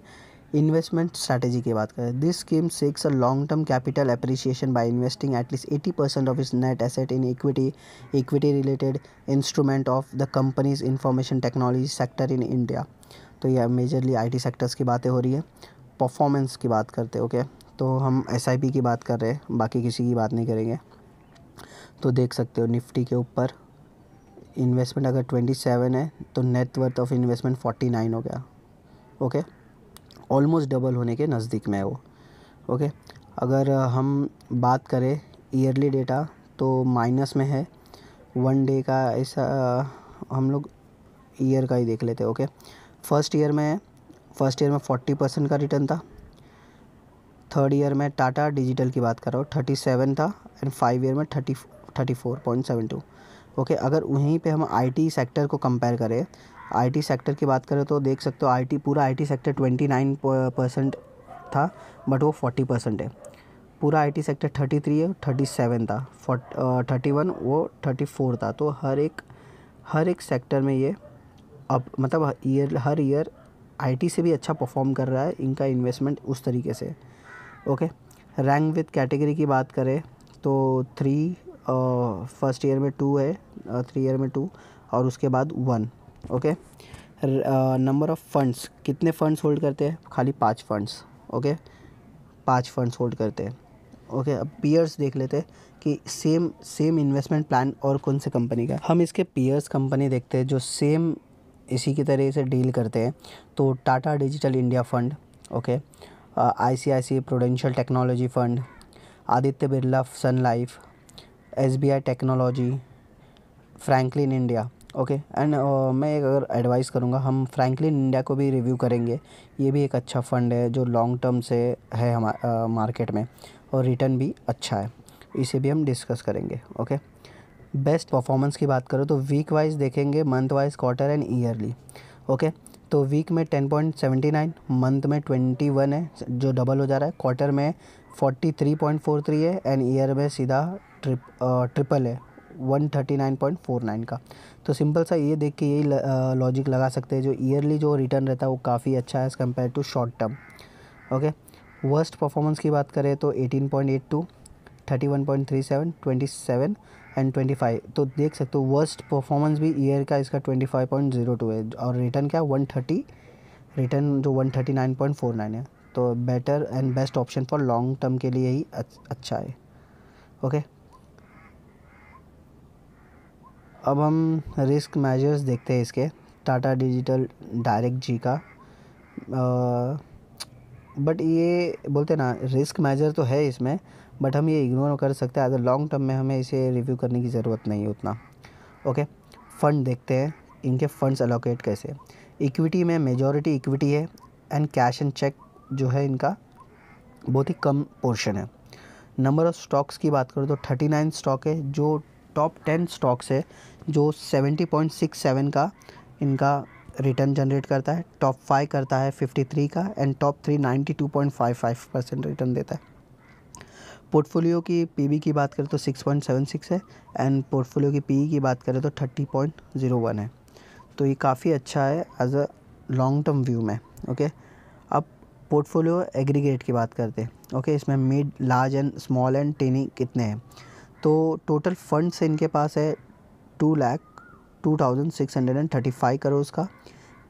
S1: इन्वेस्टमेंट स्ट्रैटेजी की बात करें this scheme seeks a long term capital appreciation by investing at least eighty percent of its net asset in equity equity related instrument of the companies information technology sector in India तो यह majorly I T sectors की बातें हो रही है performance की बात करते ओके okay? तो हम एस आई पी की बात कर रहे हैं बाकी किसी की बात नहीं करेंगे तो देख सकते हो निफ्टी के ऊपर इन्वेस्टमेंट अगर ट्वेंटी सेवन है तो net worth of investment forty nine हो गया ओके okay? ऑलमोस्ट डबल होने के नज़दीक में है वो ओके अगर हम बात करें ईयरली डेटा तो माइनस में है वन डे का ऐसा हम लोग ईयर का ही देख लेते ओके फर्स्ट ईयर में फर्स्ट ईयर में फोर्टी परसेंट का रिटर्न था थर्ड ईयर में टाटा डिजिटल की बात कर रहा हूँ थर्टी सेवन था एंड फाइव ईयर में thirty thirty four point seven two okay अगर वहीं पे हम आईटी सेक्टर को कंपेयर करें आईटी सेक्टर की बात करें तो देख सकते हो आईटी पूरा आईटी सेक्टर 29 परसेंट था बट वो 40 परसेंट है पूरा आईटी सेक्टर 33 है 37 था थर्टी वन वो 34 था तो हर एक हर एक सेक्टर में ये अब मतलब ईयर हर ईयर आईटी से भी अच्छा परफॉर्म कर रहा है इनका इन्वेस्टमेंट उस तरीके से ओके रैंक विद कैटेगरी की बात करें तो थ्री फर्स्ट ईयर में टू है थ्री ईयर में टू और उसके बाद one okay number of funds कितने फंड्स होल्ड करते हैं खाली पाँच फंड्स ओके पाँच फंड्स होल्ड करते हैं ओके अब पीयर्स देख लेते हैं कि सेम सेम इन्वेस्टमेंट प्लान और कौन से कंपनी का हम इसके पीयर्स कंपनी देखते हैं जो सेम इसी की तरह से डील करते हैं तो Tata digital India fund okay I C I C Prudential technology fund Aditya Birla Sun Life S B I technology Franklin India okay and uh, मैं एक अगर एडवाइस करूँगा हम फ्रैंकलिन इंडिया को भी रिव्यू करेंगे ये भी एक अच्छा फ़ंड है जो लॉन्ग टर्म से है हम मार्केट uh, में और रिटर्न भी अच्छा है इसे भी हम डिस्कस करेंगे ओके बेस्ट परफॉर्मेंस की बात करो तो वीक वाइज देखेंगे month wise quarter and yearly okay तो वीक में ten point seventy nine month में ट्वेंटी वन है जो डबल हो जा रहा है क्वार्टर में forty three point four three है एंड ईयर में सीधा ट्रिप आ, ट्रिपल है 139.49 का तो सिंपल सा ये देख के यही लॉजिक लगा सकते हैं जो ईयरली जो रिटर्न रहता है वो काफ़ी अच्छा है as compare to short term okay worst performance की बात करें तो 18.82 31.37 27 एंड 25 तो देख सकते हो वर्स्ट परफॉर्मेंस भी ईयर का इसका 25.02 है और रिटर्न क्या 130 रिटर्न जो 139.49 है तो better and best option for long term के लिए ही अच्छा है ओके okay? अब हम रिस्क मेजर्स देखते हैं इसके टाटा डिजिटल डायरेक्ट जी का बट ये बोलते ना रिस्क मेजर तो है इसमें बट हम ये इग्नोर कर सकते हैं अगर लॉन्ग टर्म में हमें इसे रिव्यू करने की ज़रूरत नहीं है उतना ओके फ़ंड देखते हैं इनके फंड्स अलोकेट कैसे इक्विटी में मेजॉरिटी इक्विटी है एंड कैश एंड चेक जो है इनका बहुत ही कम पोर्शन है नंबर ऑफ़ स्टॉक्स की बात करो तो थर्टी नाइन स्टॉक है जो टॉप टेन स्टॉक्स है जो सेवेंटी पॉइंट सिक्स सेवन का इनका रिटर्न जनरेट करता है टॉप फाइव करता है फिफ्टी थ्री का and top three ninety two point five five percent return देता है पोर्टफोलियो की पीबी की बात करें तो सिक्स पॉइंट सेवन सिक्स है एंड पोर्टफोलियो की पीई e की बात करें तो थर्टी पॉइंट जीरो वन है तो ये काफ़ी अच्छा है as a long term view में ओके अब पोर्टफोलियो एग्रीगेट की बात करते हैं ओके इसमें mid large and small and tiny कितने हैं तो टोटल फंड्स इनके पास है two lakh two thousand six hundred and thirty five crore का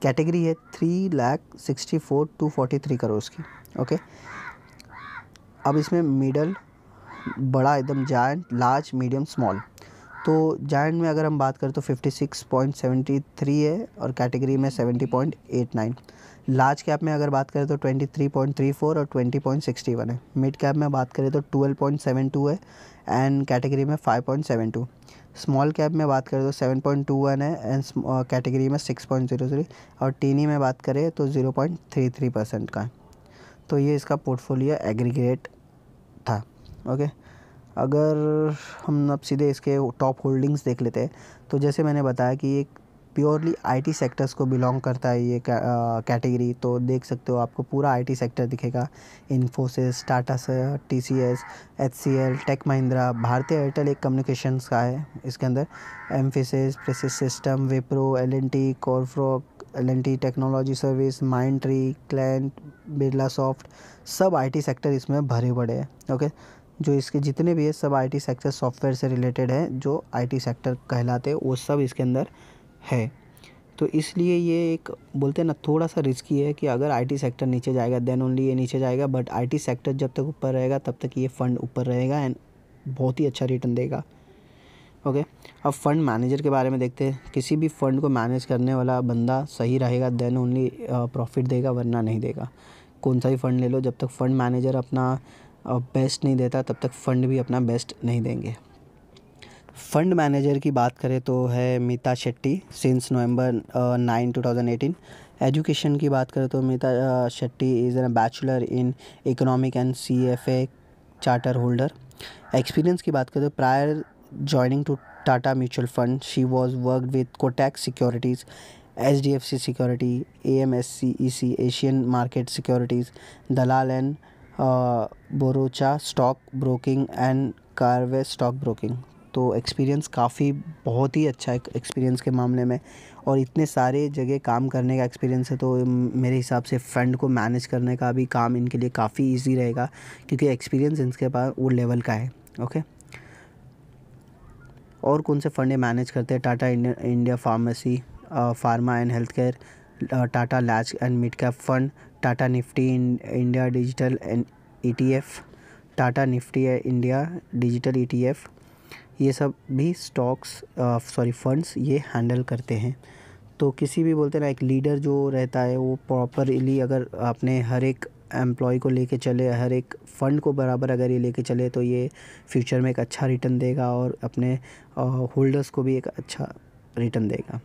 S1: कैटेगरी है three lakh sixty four two forty three crore की ओके अब इसमें मिडल बड़ा एकदम जैंट लार्ज मीडियम स्मॉल तो जायंट में अगर हम बात करें तो fifty six point seventy three है और कैटेगरी में seventy point eight nine large cap में अगर बात करें तो 23.34 और 20.61 है मिड कैप में बात करें तो 12.72 है एंड कैटेगरी में 5.72 स्मॉल कैप में बात करें तो 7.21 है एंड कैटेगरी में 6.03 और टीनी में बात करें तो 0.33 परसेंट का है तो ये इसका पोर्टफोलियो एग्रीगेट था ओके अगर हम अब सीधे इसके टॉप होल्डिंग्स देख लेते हैं तो जैसे मैंने बताया कि एक प्योरली आईटी सेक्टर्स को बिलोंग करता है ये कैटेगरी तो देख सकते हो आपको पूरा आईटी सेक्टर दिखेगा Infosys Tata T C S H C L tech Mahindra Bharti Airtel एक कम्युनिकेशंस का है इसके अंदर एम्फिसिस प्रेसिस system Wipro L N T कॉरफ्रॉक L N T technology service Mindtree क्लैंट बिरला सॉफ्ट सब आईटी सेक्टर इसमें भरे पड़े हैं ओके जो इसके जितने भी है सब आईटी सेक्टर सॉफ्टवेयर से रिलेटेड है जो आईटी सेक्टर कहलाते हैं वो सब इसके अंदर है तो इसलिए ये एक बोलते हैं ना थोड़ा सा रिस्की है कि अगर आईटी सेक्टर नीचे जाएगा देन ओनली ये नीचे जाएगा बट आईटी सेक्टर जब तक ऊपर रहेगा तब तक ये फ़ंड ऊपर रहेगा एंड बहुत ही अच्छा रिटर्न देगा ओके अब फंड मैनेजर के बारे में देखते हैं किसी भी फंड को मैनेज करने वाला बंदा सही रहेगा देन ओनली प्रॉफिट देगा वरना नहीं देगा कौन सा भी फ़ंड ले लो जब तक फ़ंड मैनेजर अपना बेस्ट नहीं देता तब तक फ़ंड भी अपना बेस्ट नहीं देंगे फंड मैनेजर की बात करें तो है Meeta Shetty since November nine two thousand eighteen education की बात करें तो Meeta uh, Shetty is an bachelor in economic and C F A charter holder experience की बात करें तो prior joining to Tata mutual fund she was work with Kotak securities H D F C security A M S C E C Asian market securities Dalal and Broacha stock broking and Karvy stock broking तो experience काफ़ी बहुत ही अच्छा है experience के मामले में और इतने सारे जगह काम करने का एक्सपीरियंस है तो मेरे हिसाब से फंड को मैनेज करने का भी काम इनके लिए काफ़ी इजी रहेगा क्योंकि एक्सपीरियंस इनके पास वो लेवल का है ओके और कौन से फंड मैनेज करते हैं Tata India, pharmacy pharma and health care Tata large and mid cap fund Tata Nifty India digital and E Tata Nifty India digital E ये सब भी स्टॉक्स सॉरी फंड्स ये हैंडल करते हैं तो किसी भी बोलते ना एक लीडर जो रहता है वो प्रॉपरली अगर आपने हर एक एम्प्लॉय को लेके चले हर एक फ़ंड को बराबर अगर ये लेके चले तो ये फ्यूचर में एक अच्छा रिटर्न देगा और अपने होल्डर्स को भी एक अच्छा रिटर्न देगा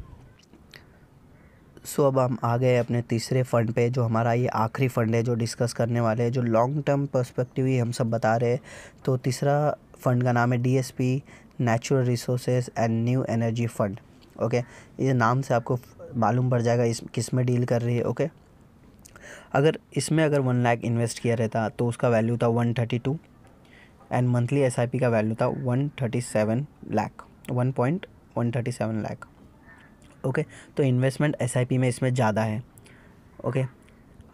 S1: सो so, अब हम आ गए अपने तीसरे फंड पे जो हमारा ये आखिरी फंड है जो डिस्कस करने वाले हैं जो लॉन्ग टर्म पर्सपेक्टिव ही हम सब बता रहे हैं तो तीसरा फंड का नाम है D natural resources and new energy fund okay ये नाम से आपको मालूम पड़ जाएगा इस किस में डील कर रही है ओके अगर इसमें अगर वन लाख इन्वेस्ट किया रहता तो उसका वैल्यू था one thirty two and monthly S I P का वैल्यू था one thirty seven lakh one point one thirty seven lakh okay तो इन्वेस्टमेंट एस आई पी में इसमें ज़्यादा है ओके okay,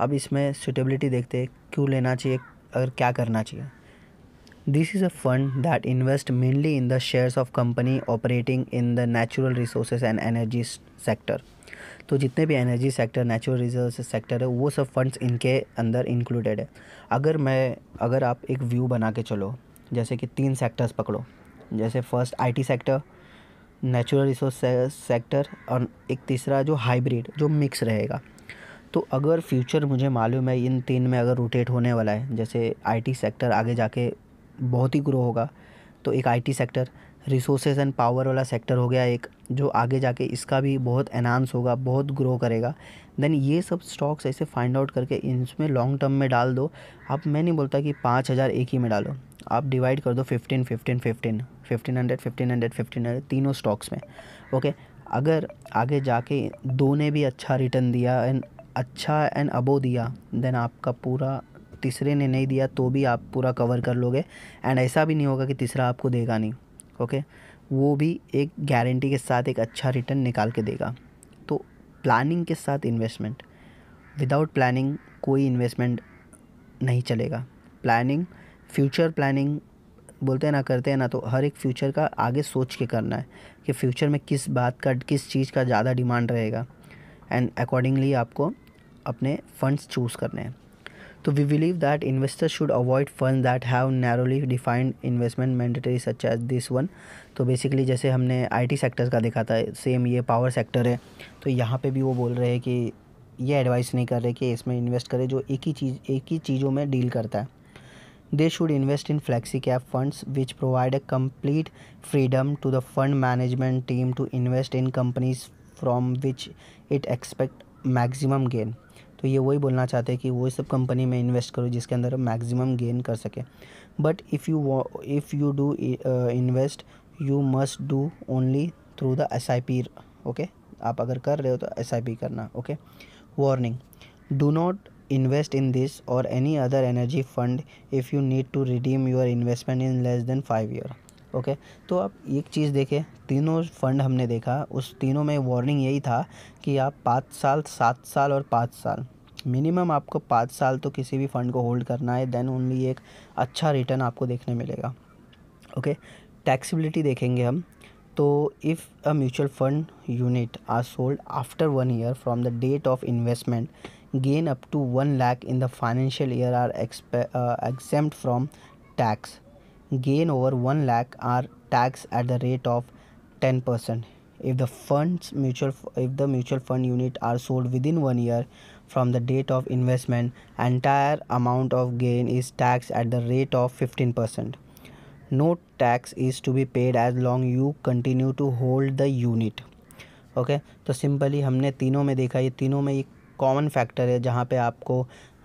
S1: अब इसमें सुटेबिलिटी देखते हैं क्यों लेना चाहिए अगर क्या करना चाहिए This is a fund that invests mainly in the shares of company operating in the natural resources and energy sector. तो जितने भी energy sector natural resource sector है वो सब फंड्स इनके अंदर इंक्लूडेड है अगर मैं अगर आप एक व्यू बना के चलो जैसे कि तीन सेक्टर्स पकड़ो जैसे first IT sector natural resource sector और एक तीसरा जो हाइब्रिड जो मिक्स रहेगा तो अगर फ्यूचर मुझे मालूम है इन तीन में अगर रोटेट होने वाला है जैसे आईटी सेक्टर आगे जाके बहुत ही ग्रो होगा तो एक IT sector resources and power वाला सेक्टर हो गया एक जो आगे जाके इसका भी बहुत एनहांस होगा बहुत ग्रो करेगा देन ये सब स्टॉक्स ऐसे फाइंड आउट करके इसमें लॉन्ग टर्म में डाल दो आप मैं नहीं बोलता कि पाँच हज़ार एक ही में डालो आप डिवाइड कर दो fifteen fifteen fifteen fifteen hundred fifteen hundred fifteen hundred तीनों स्टॉक्स में ओके अगर आगे जाके दो ने भी अच्छा रिटर्न दिया एंड अच्छा एंड अबो दिया देन आपका पूरा तीसरे ने नहीं दिया तो भी आप पूरा कवर कर लोगे एंड ऐसा भी नहीं होगा कि तीसरा आपको देगा नहीं ओके वो भी एक गारंटी के साथ एक अच्छा रिटर्न निकाल के देगा तो प्लानिंग के साथ इन्वेस्टमेंट विदाउट प्लानिंग कोई इन्वेस्टमेंट नहीं चलेगा प्लानिंग फ्यूचर प्लानिंग बोलते हैं ना करते हैं ना तो हर एक फ्यूचर का आगे सोच के करना है कि फ्यूचर में किस बात का किस चीज़ का ज़्यादा डिमांड रहेगा एंड अकॉर्डिंगली आपको अपने फंड्स चूज़ करने हैं तो we believe that investor should avoid fund that have narrowly defined investment mandatory such as this one तो बेसिकली जैसे हमने आई टी सेक्टर्स का देखा था सेम ये पावर सेक्टर है तो यहाँ पर भी वो बोल रहे हैं कि ये एडवाइस नहीं कर रहे कि इसमें इन्वेस्ट करें जो एक ही चीज़ एक ही चीज़ों में डील करता है they should invest in flexi cap funds which provide a complete freedom to the fund management team to invest in companies from which it expect maximum gain तो ये वही बोलना चाहते हैं कि वो सब कंपनी में इन्वेस्ट करो जिसके अंदर मैक्सिमम गेन कर सके but if you if you do invest you must do only through the S I P okay आप अगर कर रहे हो तो एस आई पी करना okay warning do not invest in this or any other energy fund if you need to redeem your investment in less than five year okay तो आप एक चीज़ देखें तीनों फंड हमने देखा उस तीनों में वार्निंग यही था कि आप पाँच साल सात साल और पाँच साल मिनिमम आपको पाँच साल तो किसी भी फ़ंड को होल्ड करना है देन ओनली एक अच्छा रिटर्न आपको देखने मिलेगा ओके टैक्सीबिलिटी देखेंगे हम तो if a mutual fund unit are sold after one year from the date of investment gain up to one lakh in the financial year are एक्सपे expect from tax gain over 1 lakh are taxed at the rate of 10% if the funds mutual if the mutual fund unit are sold within 1 year from the date of investment entire amount of gain is taxed at the rate of 15% no tax is to be paid as long you continue to hold the unit okay okay? तो simply हमने तीनों में देखा ये तीनों में एक common factor है जहाँ पे आपको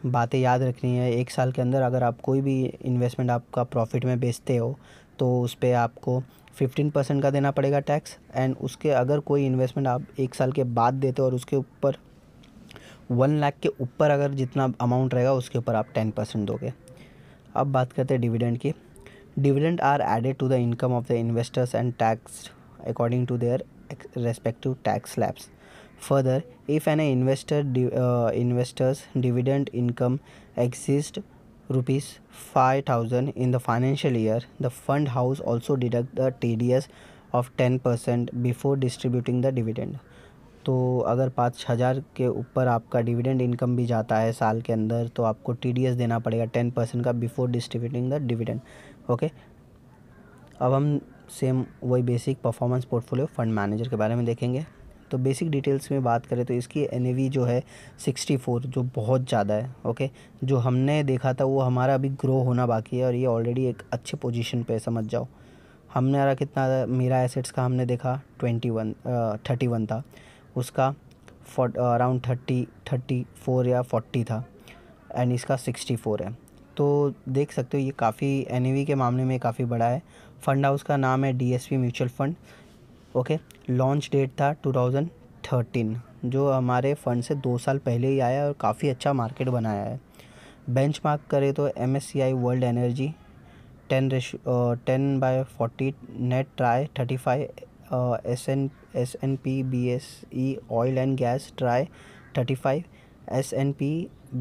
S1: बातें याद रखनी है एक साल के अंदर अगर आप कोई भी इन्वेस्टमेंट आपका प्रॉफिट में बेचते हो तो उस पर आपको फिफ्टीन परसेंट का देना पड़ेगा टैक्स एंड उसके अगर कोई इन्वेस्टमेंट आप एक साल के बाद देते हो और उसके ऊपर वन लाख के ऊपर अगर जितना अमाउंट रहेगा उसके ऊपर आप टेन परसेंट दोगे अब बात करते हैं डिविडेंड की dividend are added to the income of the investors and tax according to their respective tax slabs Further, if an investor uh, investor's dividend income exceeds rupees 5000 in the financial year, the fund house also deduct the TDS of 10% before distributing the dividend. तो अगर पाँच हज़ार के ऊपर आपका dividend income भी जाता है साल के अंदर तो आपको टी देना पड़ेगा टेन परसेंट का before distributing the dividend okay अब हम सेम वही basic performance portfolio fund manager के बारे में देखेंगे तो बेसिक डिटेल्स में बात करें तो इसकी एन जो है 64 जो बहुत ज़्यादा है ओके जो हमने देखा था वो हमारा अभी ग्रो होना बाकी है और ये ऑलरेडी एक अच्छे पोजीशन पे समझ जाओ हमने आ कितना मेरा एसेट्स का हमने देखा ट्वेंटी वन थर्टी वन था उसका अराउंड थर्टी थर्टी फोर या फोर्टी था एंड इसका सिक्सटी फोर है तो देख सकते हो ये काफ़ी एन के मामले में काफ़ी बड़ा है फ़ंड हाउस का नाम है D mutual fund okay launch date था 2013 जो हमारे फंड से दो साल पहले ही आया और काफ़ी अच्छा मार्केट बनाया है बेंच करें तो एम वर्ल्ड एनर्जी टेन रेश ten by forty net TRI thirty five S N S N P B S E oil and gas TRI thirty five S N P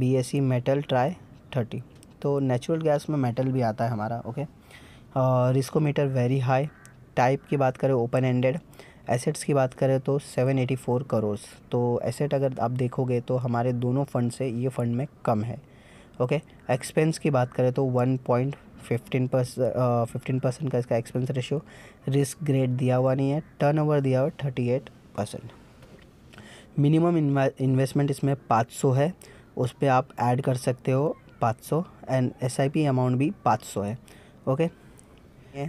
S1: B S E metal TRI thirty तो natural gas में metal भी आता है हमारा okay riskometer very high type की बात करें open ended assets की बात करें तो 784 करोड़ तो एसेट अगर आप देखोगे तो हमारे दोनों फंड से ये फंड में कम है ओके एक्सपेंस की बात करें तो one point fifteen percent fifteen percent का इसका एक्सपेंस रेशियो रिस्क ग्रेड दिया हुआ नहीं है टर्नओवर दिया हुआ thirty eight percent minimum investment इसमें पाँच सौ है उस पर आप ऐड कर सकते हो पाँच सौ and S I P amount भी पाँच सौ है okay okay?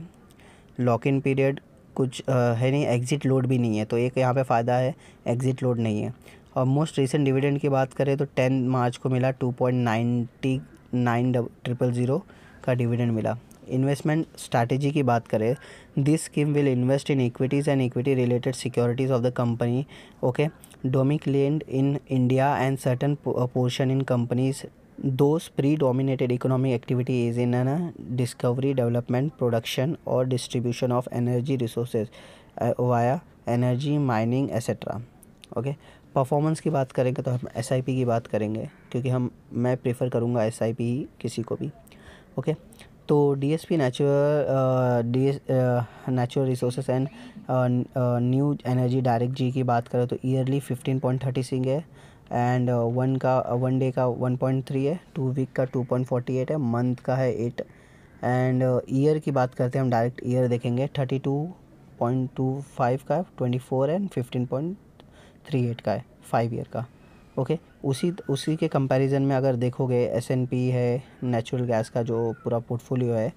S1: Lock in period कुछ है नहीं एग्ज़िट लोड भी नहीं है तो एक यहाँ पे फ़ायदा है एग्ज़िट लोड नहीं है और मोस्ट रिसेंट डिविडेंड की बात करें तो टेन मार्च को मिला two point ninety nine triple zero का डिविडेंड मिला इन्वेस्टमेंट स्ट्रैटेजी की बात करें this scheme will invest in equities and equity related securities of the company okay domiciled in India and certain portion in companies those predominated economic activity is in a discovery development production or distribution of energy resources uh, via energy mining etc okay performance की बात करेंगे तो हम S की बात करेंगे क्योंकि हम मैं प्रेफर करूँगा एस ही किसी को भी ओके तो D S P natural D S natural resource and new energy direct जी की बात करें तो ईयरली फिफ्टीन पॉइंट थर्टी सिंग है एंड वन uh, uh, का वन डे का 1.3 है टू वीक का 2.48 है मंथ का है एट एंड ईयर की बात करते हैं हम डायरेक्ट ईयर देखेंगे 32.25 का 24 एंड 15.38 का है फाइव ईयर का ओके okay? उसी उसी के कंपैरिजन में अगर देखोगे एस है नेचुरल गैस का जो पूरा पोर्टफोलियो है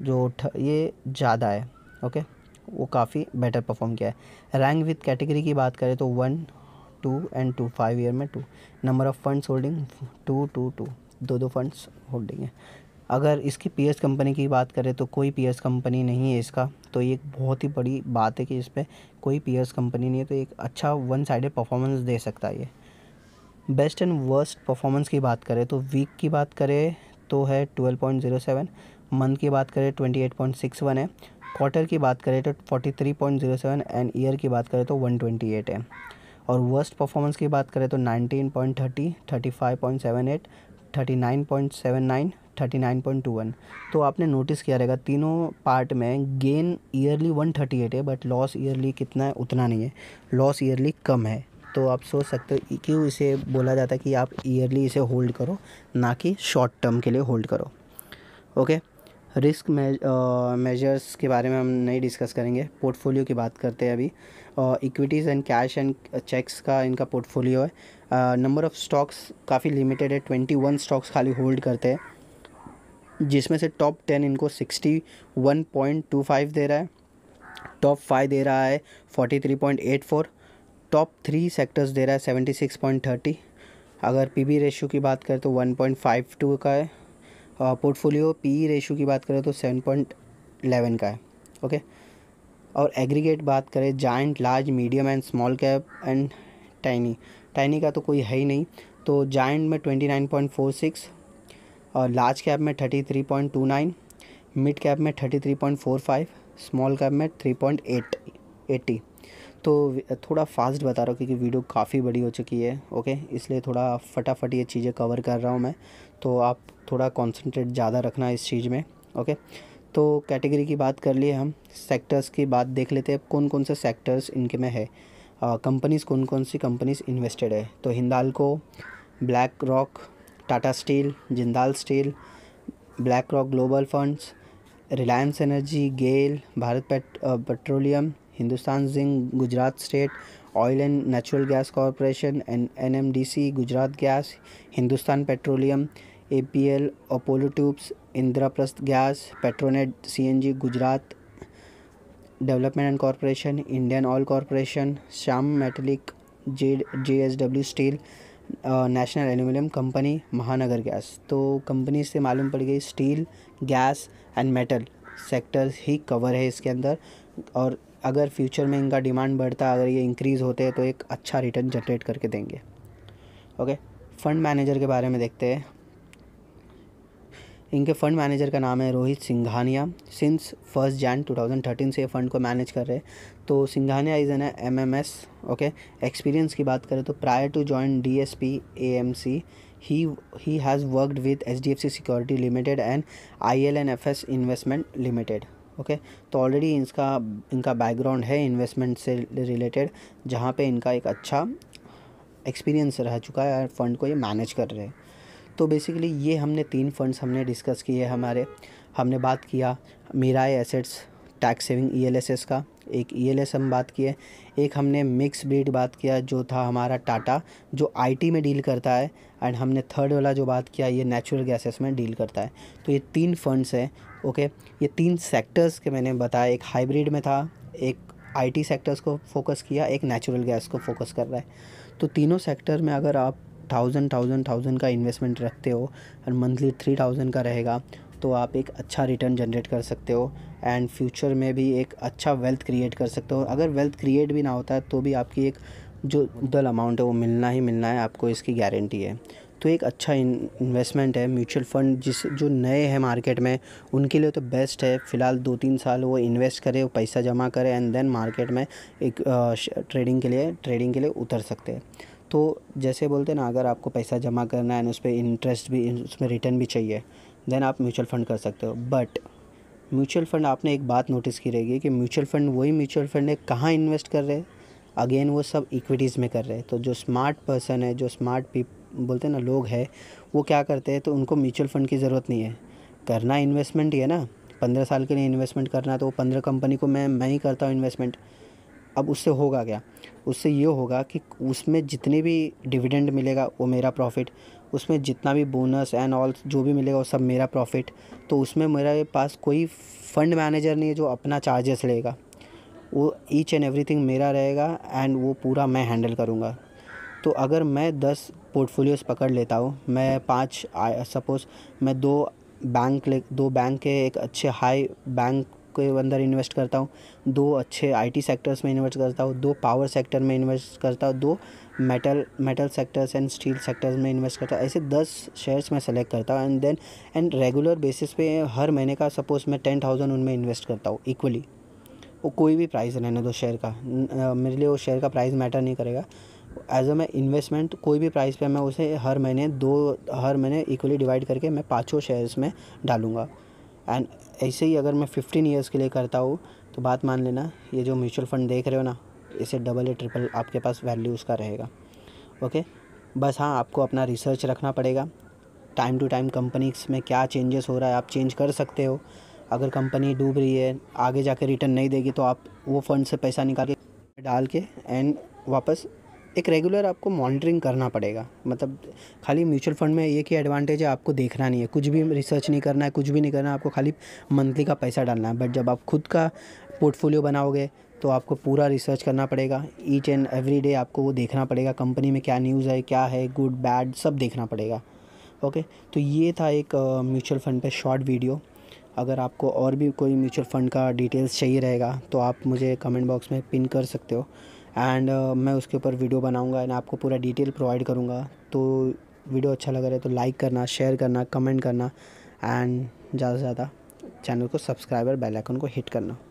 S1: जो थ, ये ज़्यादा है ओके okay? वो काफ़ी बेटर परफॉर्म किया है रैंक विथ कैटेगरी की बात करें तो one two and two five year में two number of funds holding two two two दो दो फंड्स होल्डिंग है अगर इसकी पी कंपनी की बात करें तो कोई पी कंपनी नहीं है इसका तो ये एक बहुत ही बड़ी बात है कि इस पर कोई पी कंपनी नहीं है तो एक अच्छा वन साइडेड परफॉर्मेंस दे सकता है ये बेस्ट एंड वर्स्ट परफॉर्मेंस की बात करें तो वीक की बात करें तो है twelve point zero seven month की बात करें twenty eight point six one है क्वार्टर की बात करें तो forty three point zero seven and year की बात करें तो वन ट्वेंटी एट है और वर्स्ट परफॉर्मेंस की बात करें तो 19.30, 35.78, 39.79, वन तो आपने नोटिस किया रहेगा तीनों पार्ट में गेन ईयरली 138 है बट लॉस ईयरली कितना है उतना नहीं है लॉस ईयरली कम है तो आप सोच सकते हो क्यों इसे बोला जाता है कि आप ईयरली इसे होल्ड करो ना कि शॉर्ट टर्म के लिए होल्ड करो ओके रिस्क मेजर्स के बारे में हम नहीं डिस्कस करेंगे पोर्टफोलियो की बात करते हैं अभी equities and cash and cheques का इनका पोर्टफोलियो है नंबर ऑफ़ स्टॉक्स काफ़ी लिमिटेड है ट्वेंटी वन स्टॉक्स खाली होल्ड करते हैं जिसमें से टॉप टेन इनको sixty one point two five दे रहा है टॉप फाइव दे रहा है forty three point eight four top three sectors दे रहा है सेवेंटी सिक्स पॉइंट थर्टी अगर पी बी रेशो की बात करें तो वन पॉइंट फाइव टू का है पोर्टफोलियो पी ई रेशो की बात करें तो सेवन पॉइंट एलेवन का है ओके okay? और एग्रीगेट बात करें giant large medium and small cap and tiny tiny का तो कोई है ही नहीं तो जाइंट में twenty nine point four six और लार्ज कैप में thirty three point two nine mid cap में thirty three point four five small cap में थ्री पॉइंट एट एट्टी तो थोड़ा फास्ट बता रहा हूँ क्योंकि वीडियो काफ़ी बड़ी हो चुकी है ओके इसलिए थोड़ा फटाफट ये चीज़ें कवर कर रहा हूँ मैं तो आप थोड़ा कॉन्सेंट्रेट ज़्यादा रखना इस चीज़ में ओके तो कैटेगरी की बात कर लिए हम सेक्टर्स की बात देख लेते हैं कौन कौन से सेक्टर्स इनके में है कंपनीज़ कौन कौन सी कंपनीज़ इन्वेस्टेड है तो Hindalco BlackRock Tata steel Jindal steel BlackRock global funds Reliance energy GAIL Bharat पेट petroleum Hindustan zinc Gujarat state oil and natural gas corporation D C Gujarat gas Hindustan petroleum A P L Apollo tubes Indraprastha gas Petronet CNG Gujarat development and corporation Indian oil corporation Shyam metallic J J S W steel national aluminium company Mahanagar gas तो company से मालूम पड़ गई steel gas and metal sectors ही cover है इसके अंदर और अगर फ्यूचर में इनका डिमांड बढ़ता अगर ये इंक्रीज़ होते हैं तो एक अच्छा रिटर्न जनरेट करके देंगे ओके फंड मैनेजर के बारे में देखते हैं इनके फंड मैनेजर का नाम है Rohit Singhania since first Jan 2013 से फंड को मैनेज कर रहे हैं तो Singhania is an M M S okay experience की बात करें तो prior to join D S P A M C he he has worked with H D F C security limited and I L N F S investment limited okay तो already इसका इनका background है investment से related जहाँ पर इनका एक अच्छा एक्सपीरियंस रह चुका है फंड को ये मैनेज कर रहे हैं तो बेसिकली ये हमने तीन फंड्स हमने डिस्कस किए हमारे हमने बात किया मीराए एसेट्स टैक्स सेविंग ई का एक ई e हम बात किए एक हमने मिक्स ब्रीड बात किया जो था हमारा टाटा जो आईटी में डील करता है एंड हमने थर्ड वाला जो बात किया ये नेचुरल गैसेस में डील करता है तो ये तीन फंड्स हैं ओके ये तीन सेक्टर्स के मैंने बताया एक हाइब्रिड में था एक आईटी सेक्टर्स को फोकस किया एक नेचुरल गैस को फोकस कर रहा है तो तीनों सेक्टर में अगर आप थाउजेंड थाउजेंड थाउजेंड का इन्वेस्टमेंट रखते हो और मंथली थ्री थाउजेंड का रहेगा तो आप एक अच्छा रिटर्न जनरेट कर सकते हो एंड फ्यूचर में भी एक अच्छा वेल्थ क्रिएट कर सकते हो अगर वेल्थ क्रिएट भी ना होता है तो भी आपकी एक जो डल अमाउंट है वो मिलना ही मिलना है आपको इसकी गारंटी है तो एक अच्छा इन्वेस्टमेंट है म्यूचुअल फ़ंड जिस जो नए हैं मार्केट में उनके लिए तो बेस्ट है फ़िलहाल दो तीन साल वो इन्वेस्ट करें वो पैसा जमा करें एंड देन मार्केट में एक ट्रेडिंग के लिए ट्रेडिंग के लिए उतर सकते हैं तो जैसे बोलते ना अगर आपको पैसा जमा करना है उस पर इंटरेस्ट भी उसमें रिटर्न भी चाहिए देन आप म्यूचुअल फ़ंड कर सकते हो बट म्यूचुअल फ़ंड आपने एक बात नोटिस की रहेगी कि म्यूचुअल फ़ंड वही म्यूचुअल फ़ंड है कहाँ इन्वेस्ट कर रहे हैं अगेन वो सब इक्विटीज़ में कर रहे हैं तो जो स्मार्ट पर्सन है जो स्मार्ट पीप बोलते हैं ना लोग हैं वो क्या करते हैं तो उनको म्यूचुअल फ़ंड की ज़रूरत नहीं है करना इन्वेस्टमेंट ही है ना पंद्रह साल के लिए इन्वेस्टमेंट करना तो वो पंद्रह कंपनी को मैं मैं ही करता हूँ इन्वेस्टमेंट अब उससे होगा क्या उससे ये होगा कि उसमें जितने भी डिविडेंड मिलेगा वो मेरा प्रॉफिट उसमें जितना भी बोनस एंड ऑल जो भी मिलेगा वो सब मेरा प्रॉफिट तो उसमें मेरे पास कोई फंड मैनेजर नहीं है जो अपना चार्जेस लेगा वो ईच एंड एवरीथिंग मेरा रहेगा एंड वो पूरा मैं हैंडल करूँगा तो अगर मैं दस पोर्टफोलियोज़ पकड़ लेता हूँ मैं पाँच सपोज़ मैं दो बैंक ले दो बैंक के एक अच्छे हाई बैंक के अंदर इन्वेस्ट करता हूँ दो अच्छे आईटी सेक्टर्स में इन्वेस्ट करता हूँ दो पावर सेक्टर में इन्वेस्ट करता हूँ दो metal metal sectors and steel sectors में इन्वेस्ट करता हूँ ऐसे दस शेयर्स मैं सेलेक्ट करता हूँ and then and regular basis पे हर महीने का सपोज मैं टेन थाउजेंड उनमें इन्वेस्ट करता हूँ इक्वली वो कोई भी प्राइस रहने दो शेयर का मेरे लिए वो शेयर का प्राइस मैटर नहीं करेगा एज अ मैं इन्वेस्टमेंट कोई भी प्राइस पे मैं उसे हर महीने दो हर महीने इक्वली डिवाइड करके मैं पाँचों शेयर्स में डालूँगा एंड ऐसे ही अगर मैं फिफ्टीन ईयर्स के लिए करता हूँ तो बात मान लेना ये जो म्यूचुअल फंड देख रहे हो ना इसे डबल या ट्रिपल आपके पास वैल्यू उसका रहेगा ओके बस हाँ आपको अपना रिसर्च रखना पड़ेगा टाइम टू टाइम कंपनीज में क्या चेंजेस हो रहा है आप चेंज कर सकते हो अगर कंपनी डूब रही है आगे जाके रिटर्न नहीं देगी तो आप वो फंड से पैसा निकाल के डाल के एंड वापस एक रेगुलर आपको मॉनिटरिंग करना पड़ेगा मतलब खाली म्यूचुअल फंड में एक ही एडवांटेज है आपको देखना नहीं है कुछ भी रिसर्च नहीं करना है कुछ भी नहीं करना है आपको खाली मंथली का पैसा डालना है बट जब आप खुद का पोर्टफोलियो बनाओगे तो आपको पूरा रिसर्च करना पड़ेगा ईच एंड एवरी डे आपको वो देखना पड़ेगा कंपनी में क्या न्यूज़ है क्या है गुड बैड सब देखना पड़ेगा ओके तो ये था एक म्यूचुअल फंड पे शॉर्ट वीडियो अगर आपको और भी कोई म्यूचुअल फ़ंड का डिटेल्स चाहिए रहेगा तो आप मुझे कमेंट बॉक्स में पिन कर सकते हो एंड uh, मैं उसके ऊपर वीडियो बनाऊँगा एंड आपको पूरा डिटेल प्रोवाइड करूँगा तो वीडियो अच्छा लग रहा है तो लाइक करना शेयर करना कमेंट करना एंड ज़्यादा से ज़्यादा चैनल को सब्सक्राइब बेल आइकन को हिट करना